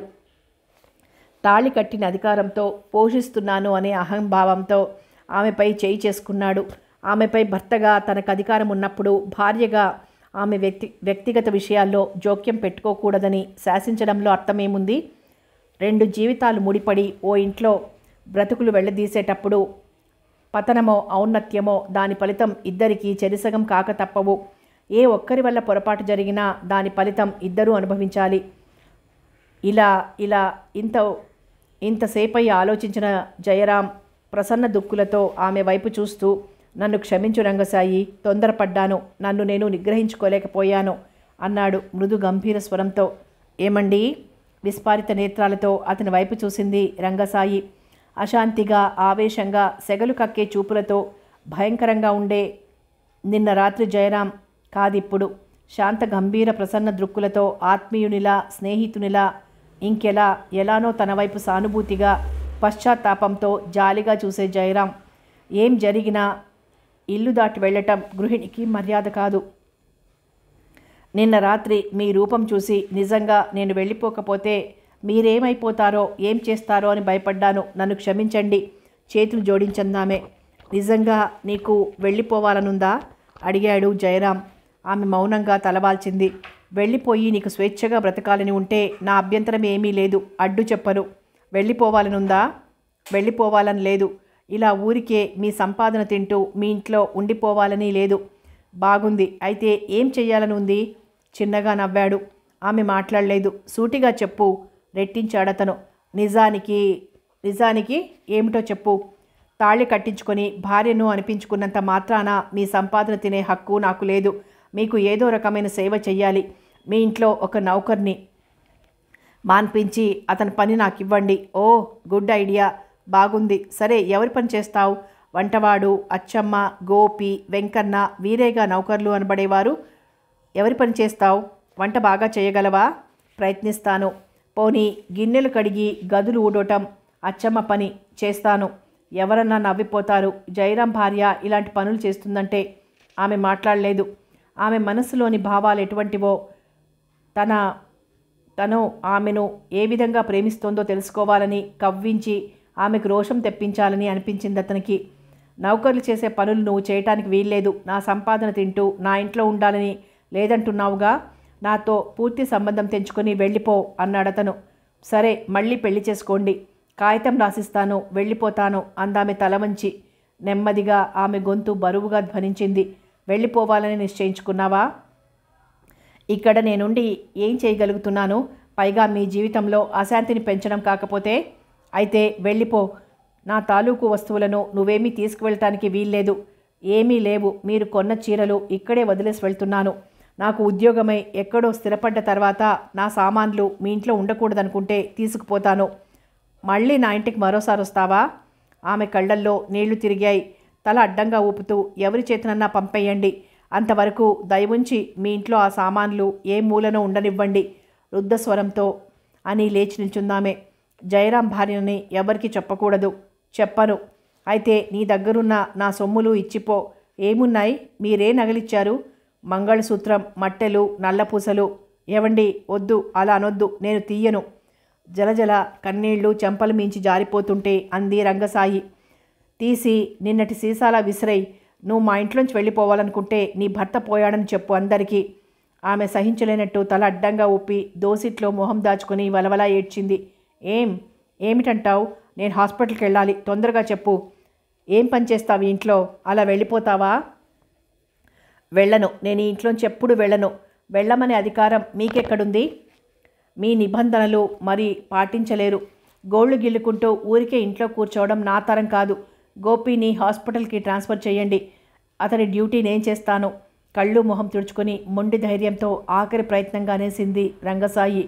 తాళి కట్టిన అధికారంతో పోషిస్తున్నాను అనే అహంభావంతో ఆమెపై చేయి చేసుకున్నాడు ఆమెపై భర్తగా తనకు అధికారం ఉన్నప్పుడు భార్యగా ఆమె వ్యక్తి వ్యక్తిగత విషయాల్లో జోక్యం పెట్టుకోకూడదని శాసించడంలో అర్థమేముంది రెండు జీవితాలు ముడిపడి ఓ ఇంట్లో బ్రతుకులు వెళ్ళదీసేటప్పుడు పతనమో ఔన్నత్యమో దాని ఫలితం ఇద్దరికీ చెరిసగం కాక తప్పవు ఏ ఒక్కరి వల్ల పొరపాటు జరిగినా దాని ఫలితం ఇద్దరూ అనుభవించాలి ఇలా ఇలా ఇంత ఇంతసేపై ఆలోచించిన జయరాం ప్రసన్న దుక్కులతో ఆమె వైపు చూస్తూ నన్ను క్షమించు రంగసాయి తొందరపడ్డాను నన్ను నేను నిగ్రహించుకోలేకపోయాను అన్నాడు మృదు గంభీర స్వరంతో ఏమండి విస్పారిత నేత్రాలతో అతని వైపు చూసింది రంగసాయి అశాంతిగా ఆవేశంగా సెగలు కక్కే చూపులతో భయంకరంగా ఉండే నిన్న రాత్రి జయరాం కాదిప్పుడు శాంత గంభీర ప్రసన్న దృక్కులతో ఆత్మీయునిలా స్నేహితునిలా ఇంకెలా ఎలానో తన వైపు సానుభూతిగా పశ్చాత్తాపంతో జాలిగా చూసే జయరాం ఏం జరిగినా ఇల్లు దాటి వెళ్ళటం గృహిణికి మర్యాద కాదు నిన్న రాత్రి మీ రూపం చూసి నిజంగా నేను వెళ్ళిపోకపోతే మీరేమైపోతారో ఏం చేస్తారో అని భయపడ్డాను నన్ను క్షమించండి చేతులు జోడించందామే నిజంగా నీకు వెళ్ళిపోవాలనుందా అడిగాడు జయరాం ఆమె మౌనంగా తలవాల్చింది వెళ్ళిపోయి నీకు స్వేచ్ఛగా బ్రతకాలని ఉంటే నా అభ్యంతరం ఏమీ లేదు అడ్డు చెప్పను వెళ్ళిపోవాలనుందా వెళ్ళిపోవాలని లేదు ఇలా ఊరికే మీ సంపాదన తింటూ మీ ఇంట్లో ఉండిపోవాలని లేదు బాగుంది అయితే ఏం చెయ్యాలని ఉంది చిన్నగా నవ్వాడు ఆమె మాట్లాడలేదు సూటిగా చెప్పు రెట్టించాడతను నిజానికి నిజానికి ఏమిటో చెప్పు తాళి కట్టించుకొని భార్యను అనిపించుకున్నంత మాత్రాన మీ సంపాదన తినే హక్కు నాకు లేదు మీకు ఏదో రకమైన సేవ చెయ్యాలి మీ ఇంట్లో ఒక నౌకర్ని మాన్పించి అతని పని నాకు ఇవ్వండి ఓ గుడ్ ఐడియా బాగుంది సరే ఎవరి పని చేస్తావు వంటవాడు అచ్చమ్మ గోపి వెంకన్న వీరేగా నౌకర్లు అనబడేవారు ఎవరి పని చేస్తావు వంట బాగా చేయగలవా ప్రయత్నిస్తాను పోనీ గిన్నెలు కడిగి గదులు ఊడటం అచ్చమ్మ పని చేస్తాను ఎవరన్నా నవ్విపోతారు జయరాం భార్య ఇలాంటి పనులు చేస్తుందంటే ఆమె మాట్లాడలేదు ఆమె మనసులోని భావాలు ఎటువంటివో తన తను ఆమెను ఏ విధంగా ప్రేమిస్తోందో తెలుసుకోవాలని కవ్వించి ఆమెకు రోషం తెప్పించాలని అనిపించింది అతనికి నౌకర్లు చేసే పనులు నువ్వు చేయటానికి వీల్లేదు నా సంపాదన తింటూ నా ఇంట్లో ఉండాలని లేదంటున్నావుగా నాతో పూర్తి సంబంధం తెంచుకొని వెళ్ళిపో అన్నాడతను సరే మళ్ళీ పెళ్లి చేసుకోండి కాగితం రాసిస్తాను వెళ్ళిపోతాను అందామె తలమంచి నెమ్మదిగా ఆమె గొంతు బరువుగా ధ్వనించింది వెళ్ళిపోవాలని నిశ్చయించుకున్నావా ఇక్కడ నేనుండి ఏం చేయగలుగుతున్నాను పైగా మీ జీవితంలో అశాంతిని పెంచడం కాకపోతే అయితే వెళ్ళిపో నా తాలూకు వస్తువులను నువ్వేమీ తీసుకువెళ్ళటానికి వీల్లేదు ఏమీ లేవు మీరు కొన్న చీరలు ఇక్కడే వదిలేసి వెళ్తున్నాను నాకు ఉద్యోగమై ఎక్కడో స్థిరపడ్డ తర్వాత నా సామాన్లు మీ ఇంట్లో ఉండకూడదనుకుంటే తీసుకుపోతాను మళ్ళీ నా ఇంటికి మరోసారి వస్తావా ఆమె కళ్ళల్లో నీళ్లు తిరిగాయి తల అడ్డంగా ఊపుతూ ఎవరి చేతనన్నా పంపేయండి అంతవరకు దయవుంచి మీ ఇంట్లో ఆ సామాన్లు ఏ మూలనో ఉండనివ్వండి రుద్ధస్వరంతో అని లేచి నిల్చుందామే జయరాం భార్యని ఎవరికి చెప్పకూడదు చెప్పను అయితే నీ దగ్గరున్న నా సొమ్ములు ఇచ్చిపో ఏమున్నాయి మీరే నగలిచ్చారు మంగళసూత్రం మట్టెలు నల్లపూసలు ఏవండి వద్దు అలా అనొద్దు నేను తీయను జలజల కన్నీళ్లు చెంపలు మించి జారిపోతుంటే అంది రంగసాయి తీసి నిన్నటి సీసాల విసిరై నువ్వు మా ఇంట్లోంచి వెళ్ళిపోవాలనుకుంటే నీ భర్త పోయాడని చెప్పు అందరికీ ఆమె సహించలేనట్టు తల అడ్డంగా ఊపి దోసిట్లో మొహం దాచుకుని వలవలా ఏడ్చింది ఏం ఏమిటంటావు నేను హాస్పిటల్కి వెళ్ళాలి తొందరగా చెప్పు ఏం పని చేస్తావు ఇంట్లో అలా వెళ్ళిపోతావా వెళ్ళను నేను ఈ ఇంట్లోంచి ఎప్పుడు వెళ్ళను వెళ్ళమనే అధికారం మీకెక్కడుంది మీ నిబంధనలు మరి పాటించలేరు గోళ్లు గిల్లుకుంటూ ఊరికే ఇంట్లో కూర్చోవడం నా తరం కాదు గోపిని హాస్పిటల్కి ట్రాన్స్ఫర్ చేయండి అతని డ్యూటీ నేను చేస్తాను కళ్ళు మొహం తుడుచుకొని మొండి ధైర్యంతో ఆఖరి ప్రయత్నంగానేసింది రంగసాయి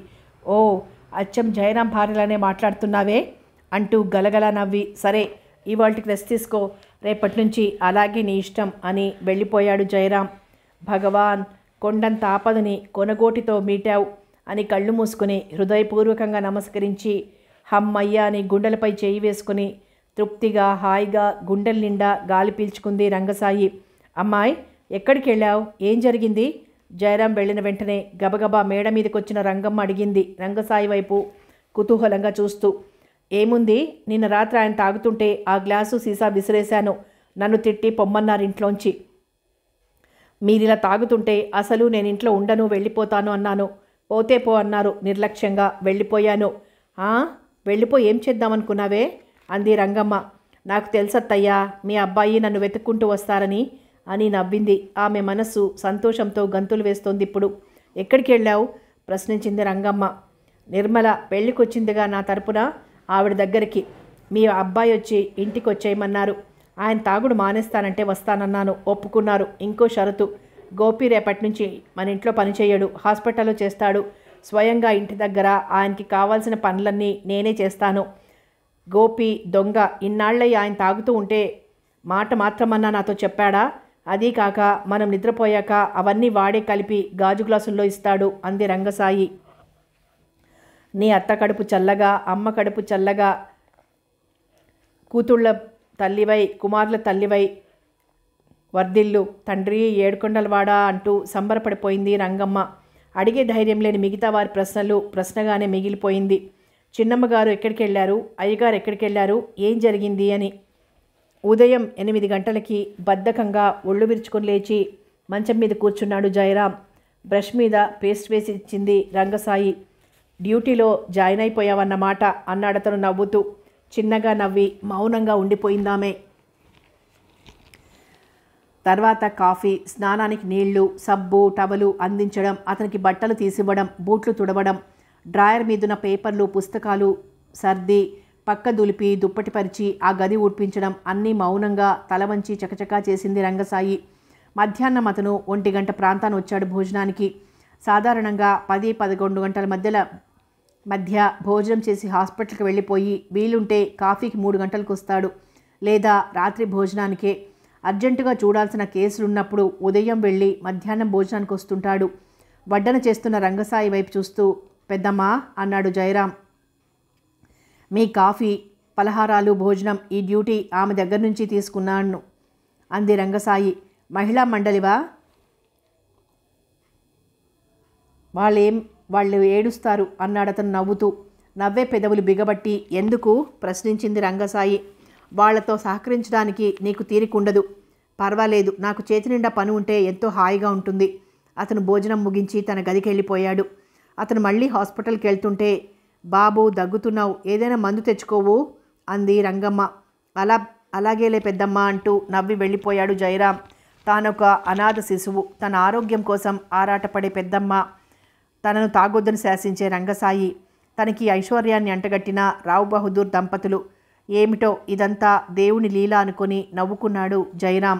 ఓ అచ్చం జయరాం భార్యలానే మాట్లాడుతున్నావే అంటూ గలగల నవ్వి సరే ఇవాళకి రెస్ట్ తీసుకో రేపటి నుంచి అలాగే నీ ఇష్టం అని వెళ్ళిపోయాడు జయరాం భగవాన్ కొండంత ఆపదని కొనగోటితో మీటావు అని కళ్ళు మూసుకుని హృదయపూర్వకంగా నమస్కరించి హమ్మయ్య అని గుండెలపై చేయి వేసుకుని తృప్తిగా హాయిగా గుండెల నిండా గాలి పీల్చుకుంది రంగసాయి అమ్మాయి ఎక్కడికి వెళ్ళావు ఏం జరిగింది జయరాం వెళ్ళిన వెంటనే గబగబా మేడ మీదకొచ్చిన రంగమ్మ అడిగింది రంగసాయి వైపు కుతూహలంగా చూస్తూ ఏముంది నిన్న రాత్రి ఆయన తాగుతుంటే ఆ గ్లాసు సీసా విసిరేశాను నన్ను తిట్టి పొమ్మన్నారు ఇంట్లోంచి మీరిలా తాగుతుంటే అసలు నేను ఇంట్లో ఉండను వెళ్ళిపోతాను అన్నాను పోతే పో అన్నారు నిర్లక్ష్యంగా వెళ్ళిపోయాను వెళ్ళిపోయి ఏం చేద్దామనుకున్నావే అంది రంగమ్మ నాకు తెలుసత్తయ్యా మీ అబ్బాయి నన్ను వెతుక్కుంటూ వస్తారని అని నవ్వింది ఆమె మనస్సు సంతోషంతో గంతులు వేస్తోంది ఇప్పుడు ఎక్కడికి వెళ్ళావు ప్రశ్నించింది రంగమ్మ నిర్మల పెళ్ళికొచ్చిందిగా నా తరపున ఆవిడ దగ్గరికి మీ అబ్బాయి వచ్చి ఇంటికి వచ్చేయమన్నారు ఆయన తాగుడు మానేస్తానంటే వస్తానన్నాను ఒప్పుకున్నారు ఇంకో షరతు గోపి రేపటి నుంచి మన ఇంట్లో పనిచేయడు హాస్పిటల్లో చేస్తాడు స్వయంగా ఇంటి దగ్గర ఆయనకి కావాల్సిన పనులన్నీ నేనే చేస్తాను గోపి దొంగ ఇన్నాళ్ళయ్యి ఆయన తాగుతూ ఉంటే మాట మాత్రమన్నా నాతో చెప్పాడా అదీ కాక మనం నిద్రపోయాక అవన్నీ వాడే కలిపి గాజు గ్లాసుల్లో ఇస్తాడు అంది రంగసాయి నీ అత్త కడుపు చల్లగా అమ్మ కడుపు చల్లగా కూతుళ్ళ తల్లివై కుమారుల తల్లివై వర్ధిల్లు తండ్రి ఏడుకొండలవాడా అంటూ సంబరపడిపోయింది రంగమ్మ అడిగే ధైర్యం లేని మిగతా వారి ప్రశ్నలు ప్రశ్నగానే మిగిలిపోయింది చిన్నమ్మగారు ఎక్కడికి వెళ్ళారు అయ్యగారు ఎక్కడికి వెళ్ళారు ఏం జరిగింది అని ఉదయం ఎనిమిది గంటలకి బద్ధకంగా ఒళ్ళు విరుచుకొని లేచి మంచం మీద కూర్చున్నాడు జయరాం బ్రష్ మీద పేస్ట్ వేసి ఇచ్చింది రంగసాయి డ్యూటీలో జాయిన్ అయిపోయావన్నమాట అన్నాడతను నవ్వుతూ చిన్నగా నవ్వి మౌనంగా ఉండిపోయిందామే తర్వాత కాఫీ స్నానానికి నీళ్లు సబ్బు టవలు అందించడం అతనికి బట్టలు తీసివ్వడం బూట్లు తుడవడం డ్రాయర్ మీదున్న పేపర్లు పుస్తకాలు సర్ది పక్క దులిపి దుప్పటిపరిచి ఆ గది ఊడ్పించడం అన్నీ మౌనంగా తలవంచి చకచకా చేసింది రంగసాయి మధ్యాహ్నం అతను ఒంటి గంట ప్రాంతాన్ని వచ్చాడు భోజనానికి సాధారణంగా పది పదకొండు గంటల మధ్యలో మధ్య భోజనం చేసి హాస్పిటల్కి వెళ్ళిపోయి వీలుంటే కాఫీకి మూడు గంటలకు వస్తాడు లేదా రాత్రి భోజనానికే అర్జెంటుగా చూడాల్సిన కేసులున్నప్పుడు ఉదయం వెళ్ళి మధ్యాహ్నం భోజనానికి వస్తుంటాడు వడ్డన చేస్తున్న రంగసాయి వైపు చూస్తూ పెద్దమ్మా అన్నాడు జయరాం మీ కాఫీ పలహారాలు భోజనం ఈ డ్యూటీ ఆమె దగ్గర నుంచి తీసుకున్నాను అంది రంగసాయి మహిళా మండలివా వాళ్ళేం వాళ్ళు ఏడుస్తారు అన్నాడతను నవ్వుతూ నవ్వే పెదవులు బిగబట్టి ఎందుకు ప్రశ్నించింది రంగసాయి వాళ్లతో సహకరించడానికి నీకు తీరికుండదు పర్వాలేదు నాకు చేతి నిండా పని ఉంటే ఎంతో హాయిగా ఉంటుంది అతను భోజనం ముగించి తన గదికి వెళ్ళిపోయాడు అతను మళ్ళీ హాస్పిటల్కి వెళ్తుంటే బాబు దగ్గుతున్నావు ఏదైనా మందు తెచ్చుకోవు అంది రంగమ్మ అలా అలాగేలే పెద్దమ్మ అంటూ నవ్వి వెళ్ళిపోయాడు జయరాం తానొక అనాథ శిశువు తన ఆరోగ్యం కోసం ఆరాటపడే పెద్దమ్మ తనను తాగొద్దని శాసించే రంగసాయి తనకి ఐశ్వర్యాన్ని అంటగట్టిన రావు బహదూర్ దంపతులు ఏమిటో ఇదంతా దేవుని లీల అనుకుని నవ్వుకున్నాడు జయరాం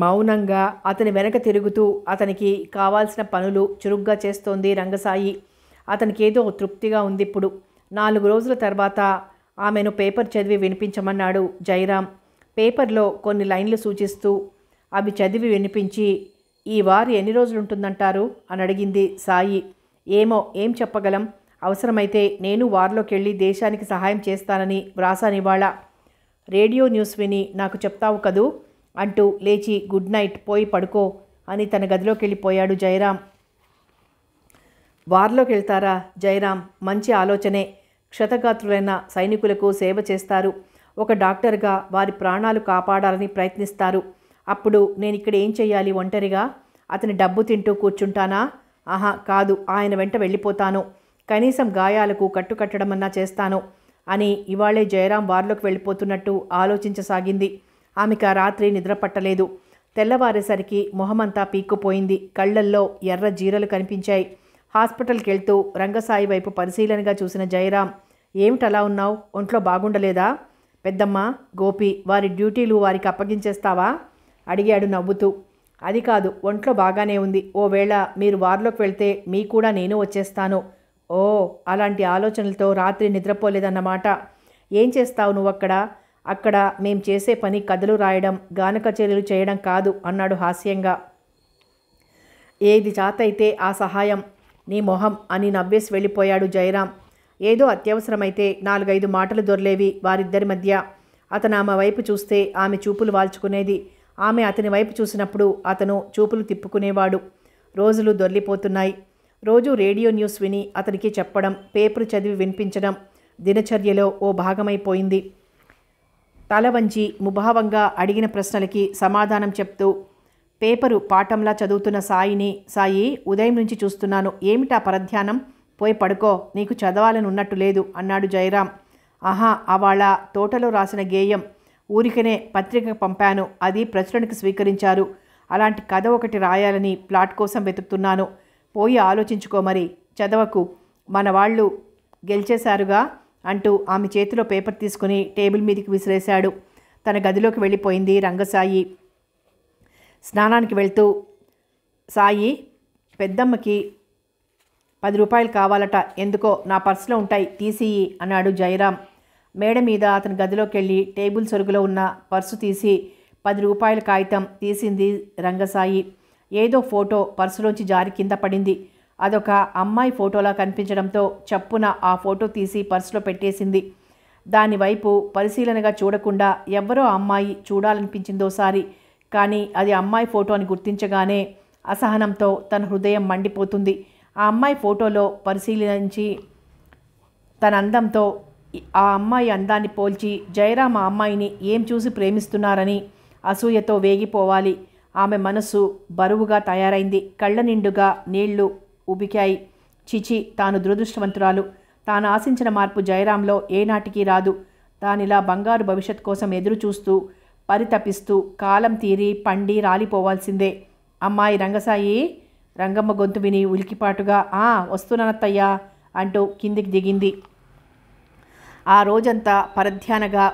మౌనంగా అతని వెనక తిరుగుతూ అతనికి కావాల్సిన పనులు చురుగ్గా చేస్తోంది రంగసాయి అతనికేదో తృప్తిగా ఉంది ఇప్పుడు నాలుగు రోజుల తర్వాత ఆమెను పేపర్ చదివి వినిపించమన్నాడు జైరాం పేపర్లో కొన్ని లైన్లు సూచిస్తూ అవి చదివి వినిపించి ఈ వారు ఎన్ని రోజులు ఉంటుందంటారు అని అడిగింది సాయి ఏమో ఏం చెప్పగలం అవసరమైతే నేను వారిలోకి వెళ్ళి దేశానికి సహాయం చేస్తానని వ్రాసానివాళ రేడియో న్యూస్ విని నాకు చెప్తావు కదూ అంటూ లేచి గుడ్ నైట్ పోయి పడుకో అని తన గదిలోకి వెళ్ళిపోయాడు జయరాం వార్లోకి వెళ్తారా జయరాం మంచి ఆలోచనే క్షతగాత్రులైన సైనికులకు సేవ చేస్తారు ఒక డాక్టర్గా వారి ప్రాణాలు కాపాడాలని ప్రయత్నిస్తారు అప్పుడు నేను ఇక్కడ ఏం చేయాలి ఒంటరిగా అతని డబ్బు తింటూ కూర్చుంటానా ఆహా కాదు ఆయన వెంట వెళ్ళిపోతాను కనీసం గాయాలకు కట్టుకట్టడమన్నా చేస్తాను అని ఇవాళే జయరాం వార్లోకి వెళ్ళిపోతున్నట్టు ఆలోచించసాగింది ఆమెకు ఆ రాత్రి నిద్రపట్టలేదు తెల్లవారేసరికి మొహమంతా పీక్కుపోయింది కళ్ళల్లో ఎర్ర జీరలు కనిపించాయి హాస్పిటల్కి వెళ్తూ రంగసాయి వైపు పరిశీలనగా చూసిన జయరాం ఏమిటలా ఉన్నావు ఒంట్లో బాగుండలేదా పెద్దమ్మ గోపి వారి డ్యూటీలు వారికి అప్పగించేస్తావా అడిగాడు నవ్వుతూ అది కాదు ఒంట్లో బాగానే ఉంది ఓవేళ మీరు వారిలోకి వెళ్తే మీ కూడా నేను వచ్చేస్తాను ఓ అలాంటి ఆలోచనలతో రాత్రి నిద్రపోలేదన్నమాట ఏం చేస్తావు నువ్వక్కడ అక్కడ మేం చేసే పని కథలు రాయడం గాన కచేరీలు చేయడం కాదు అన్నాడు హాస్యంగా ఏది చాతైతే ఆ సహాయం నీ మొహం అని నవ్వేసి వెళ్ళిపోయాడు జయరాం ఏదో అత్యవసరమైతే నాలుగైదు మాటలు దొరలేవి వారిద్దరి మధ్య అతను ఆమె వైపు చూస్తే ఆమె చూపులు వాల్చుకునేది ఆమె అతని వైపు చూసినప్పుడు అతను చూపులు తిప్పుకునేవాడు రోజులు దొర్లిపోతున్నాయి రోజు రేడియో న్యూస్ విని అతనికి చెప్పడం పేపర్ చదివి వినిపించడం దినచర్యలో ఓ భాగమైపోయింది తల వంచి ముభావంగా అడిగిన ప్రశ్నలకి సమాధానం చెప్తూ పేపరు పాఠంలా చదువుతున్న సాయిని సాయి ఉదయం నుంచి చూస్తున్నాను ఏమిటా పరధ్యానం పోయి పడుకో నీకు చదవాలని ఉన్నట్టు లేదు అన్నాడు జయరాం ఆహా అవాళ తోటలో రాసిన గేయం ఊరికనే పత్రిక పంపాను అది ప్రచురణకు స్వీకరించారు అలాంటి కథ ఒకటి రాయాలని ప్లాట్ కోసం వెతుకుతున్నాను పోయి ఆలోచించుకోమరి చదవకు మన వాళ్ళు గెలిచేశారుగా అంటూ ఆమె చేతిలో పేపర్ తీసుకుని టేబుల్ మీదకి విసిరేశాడు తన గదిలోకి వెళ్ళిపోయింది రంగసాయి స్నానానికి వెళ్తూ సాయి పెద్దమ్మకి పది రూపాయలు కావాలట ఎందుకో నా పర్సులో ఉంటాయి తీసియి అన్నాడు జయరాం మేడ మీద అతని గదిలోకి వెళ్ళి టేబుల్ సొరుగులో ఉన్న పర్సు తీసి పది రూపాయల కాగితం తీసింది రంగసాయి ఏదో ఫోటో పర్సులోంచి జారి కింద పడింది అదొక అమ్మాయి ఫోటోలా కనిపించడంతో చప్పున ఆ ఫోటో తీసి పర్సులో పెట్టేసింది దానివైపు పరిశీలనగా చూడకుండా ఎవరో అమ్మాయి చూడాలనిపించిందోసారి కానీ అది అమ్మాయి ఫోటో అని గుర్తించగానే అసహనంతో తన హృదయం మండిపోతుంది ఆ అమ్మాయి ఫోటోలో పరిశీలించి తన అందంతో ఆ అమ్మాయి అందాన్ని పోల్చి జయరామ్ ఆ అమ్మాయిని ఏం చూసి ప్రేమిస్తున్నారని అసూయతో వేగిపోవాలి ఆమె మనసు బరువుగా తయారైంది కళ్ళ నిండుగా నీళ్లు ఊబికాయి చిచి తాను దురదృష్టవంతురాలు తాను ఆశించిన మార్పు జయరాంలో ఏనాటికి రాదు తానిలా బంగారు భవిష్యత్ కోసం ఎదురు చూస్తూ పరితపిస్తూ కాలం తీరి పండి రాలిపోవాల్సిందే అమ్మాయి రంగసాయి రంగమ్మ గొంతు విని ఉలికిపాటుగా ఆ వస్తున్నానత్తయ్యా అంటూ కిందికి దిగింది ఆ రోజంతా పరధ్యానగా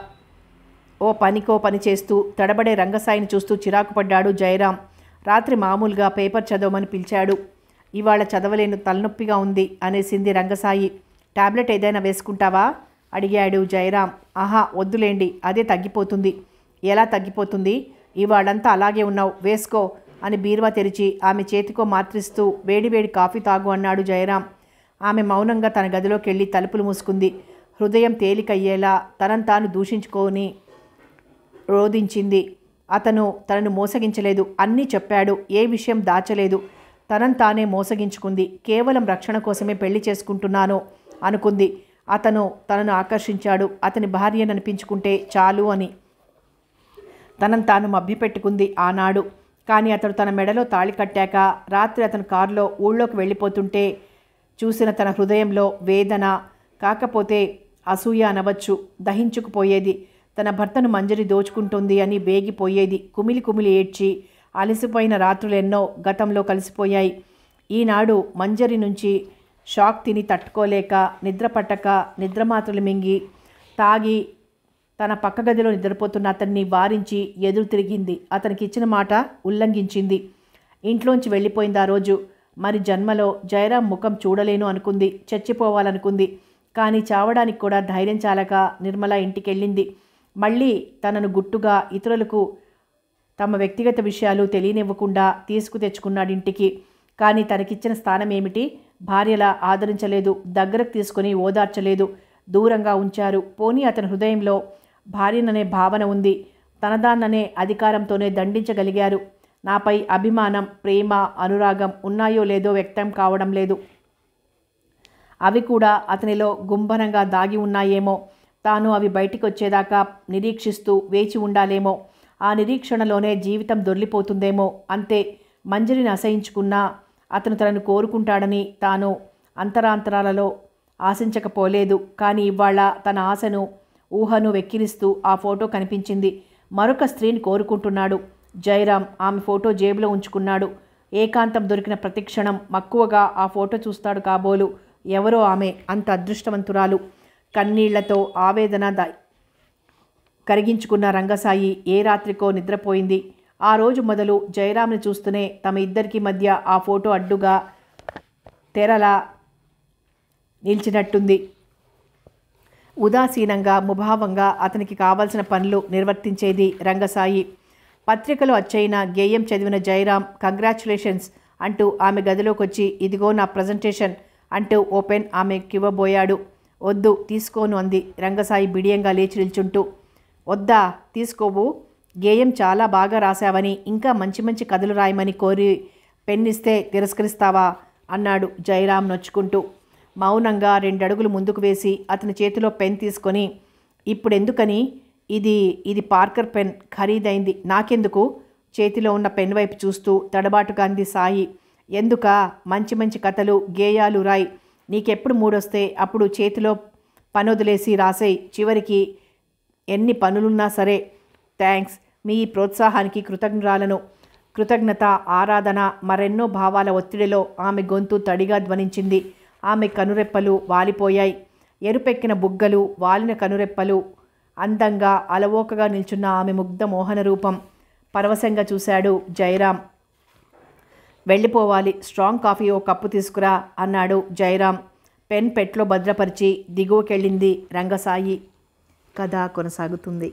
ఓ పనికో పని చేస్తూ తడబడే రంగసాయిని చూస్తూ చిరాకు పడ్డాడు జయరాం రాత్రి మామూలుగా పేపర్ చదవమని పిలిచాడు ఇవాళ చదవలేను తలనొప్పిగా ఉంది అనేసింది రంగసాయి టాబ్లెట్ ఏదైనా వేసుకుంటావా అడిగాడు జయరాం ఆహా వద్దులేండి అదే తగ్గిపోతుంది ఎలా తగ్గిపోతుంది ఇవాళంతా అలాగే ఉన్నావు వేసుకో అని బీరువా తెరిచి ఆమె చేతికో మాత్రిస్తూ వేడివేడి కాఫీ తాగు అన్నాడు జయరాం ఆమె మౌనంగా తన గదిలోకి వెళ్ళి తలుపులు మూసుకుంది హృదయం తేలికయ్యేలా తనను తాను దూషించుకొని రోధించింది అతను తనను మోసగించలేదు అన్నీ చెప్పాడు ఏ విషయం దాచలేదు తనను తానే మోసగించుకుంది కేవలం రక్షణ కోసమే పెళ్లి చేసుకుంటున్నాను అనుకుంది అతను తనను ఆకర్షించాడు అతని భార్య ననిపించుకుంటే చాలు అని తనను తాను మభ్యపెట్టుకుంది ఆనాడు కానీ అతడు తన మెడలో తాళి కట్టాక రాత్రి అతను కారులో ఊళ్ళోకి వెళ్ళిపోతుంటే చూసిన తన హృదయంలో వేదన కాకపోతే అసూయ అనవచ్చు దహించుకుపోయేది తన భర్తను మంజరి దోచుకుంటుంది అని వేగిపోయేది కుమిలి కుమిలి ఏడ్చి అలసిపోయిన రాత్రులు ఎన్నో గతంలో కలిసిపోయాయి ఈనాడు మంజరి నుంచి షాక్ తిని తట్టుకోలేక నిద్ర పట్టక నిద్రమాత్రలు మింగి తాగి తన పక్క గదిలో నిద్రపోతున్న అతన్ని వారించి ఎదురు తిరిగింది అతనికి ఇచ్చిన మాట ఉల్లంఘించింది ఇంట్లోంచి వెళ్ళిపోయింది ఆ రోజు మరి జన్మలో జయరాం ముఖం చూడలేను అనుకుంది చచ్చిపోవాలనుకుంది కానీ చావడానికి కూడా ధైర్యం చాలక నిర్మల ఇంటికెళ్ళింది మళ్ళీ తనను గుట్టుగా ఇతరులకు తమ వ్యక్తిగత విషయాలు తెలియనివ్వకుండా తీసుకు తెచ్చుకున్నాడు ఇంటికి కానీ తనకిచ్చిన స్థానం ఏమిటి భార్యలా ఆదరించలేదు దగ్గరకు తీసుకుని ఓదార్చలేదు దూరంగా ఉంచారు పోనీ అతని హృదయంలో భార్యననే భావన ఉంది తనదాన్ననే అధికారంతోనే దండించగలిగారు నాపై అభిమానం ప్రేమ అనురాగం ఉన్నాయో లేదో వ్యక్తం కావడం లేదు అవి కూడా అతనిలో గుంభనంగా దాగి ఉన్నాయేమో తాను అవి బయటికి వచ్చేదాకా నిరీక్షిస్తూ వేచి ఉండాలేమో ఆ నిరీక్షణలోనే జీవితం దొర్లిపోతుందేమో అంతే మంజరిని అసహించుకున్నా అతను తనను కోరుకుంటాడని తాను అంతరాంతరాలలో ఆశించకపోలేదు కానీ ఇవాళ తన ఆశను ఊహను వెక్కిరిస్తూ ఆ ఫోటో కనిపించింది మరొక స్త్రీని కోరుకుంటున్నాడు జయరాం ఆమె ఫోటో జేబులో ఉంచుకున్నాడు ఏకాంతం దొరికిన ప్రతిక్షణం మక్కువగా ఆ ఫోటో చూస్తాడు కాబోలు ఎవరో ఆమె అంత అదృష్టవంతురాలు కన్నీళ్లతో ఆవేదన కరిగించుకున్న రంగసాయి ఏ రాత్రికో నిద్రపోయింది ఆ రోజు మొదలు జయరామ్ని చూస్తూనే తమ ఇద్దరికీ మధ్య ఆ ఫోటో అడ్డుగా తెరలా నిలిచినట్టుంది ఉదాసీనంగా ముభావంగా అతనికి కావాల్సిన పనులు నిర్వర్తించేది రంగసాయి పత్రికలు అచ్చైన గేయం చదివిన జయరాం కంగ్రాచులేషన్స్ అంటూ ఆమె గదిలోకి వచ్చి ఇదిగో నా ప్రజెంటేషన్ అంటూ ఓపెన్ ఆమెకివ్వబోయాడు వద్దు తీసుకోను అంది రంగసాయి బిడియంగా లేచి నిల్చుంటూ వద్దా తీసుకోవు గేయం చాలా బాగా రాశావని ఇంకా మంచి మంచి కథలు రాయమని కోరి పెన్నిస్తే తిరస్కరిస్తావా అన్నాడు జయరాం నొచ్చుకుంటూ మౌనంగా రెండడుగులు ముందుకు వేసి అతని చేతిలో పెన్ తీసుకొని ఇప్పుడెందుకని ఇది ఇది పార్కర్ పెన్ ఖరీదైంది నాకెందుకు చేతిలో ఉన్న పెన్ వైపు చూస్తూ తడబాటుగా అంది సాయి ఎందుక మంచి మంచి కథలు గేయాలు రాయి నీకెప్పుడు మూడొస్తే అప్పుడు చేతిలో పనొదిలేసి రాసేయి చివరికి ఎన్ని పనులున్నా సరే థ్యాంక్స్ మీ ప్రోత్సాహానికి కృతజ్ఞురాలను కృతజ్ఞత ఆరాధన మరెన్నో భావాల ఒత్తిడిలో ఆమె గొంతు తడిగా ధ్వనించింది ఆమె కనురెప్పలు వాలిపోయాయి ఎరుపెక్కిన బుగ్గలు వాలిన కనురెప్పలు అందంగా అలవోకగా నిల్చున్న ఆమె ముగ్ధ మోహన రూపం పరవశంగా చూశాడు జయరాం వెళ్ళిపోవాలి స్ట్రాంగ్ కాఫీ ఓ కప్పు తీసుకురా అన్నాడు జయరాం పెన్ పెట్లో భద్రపరిచి దిగువకెళ్ళింది రంగసాయి కథ కొనసాగుతుంది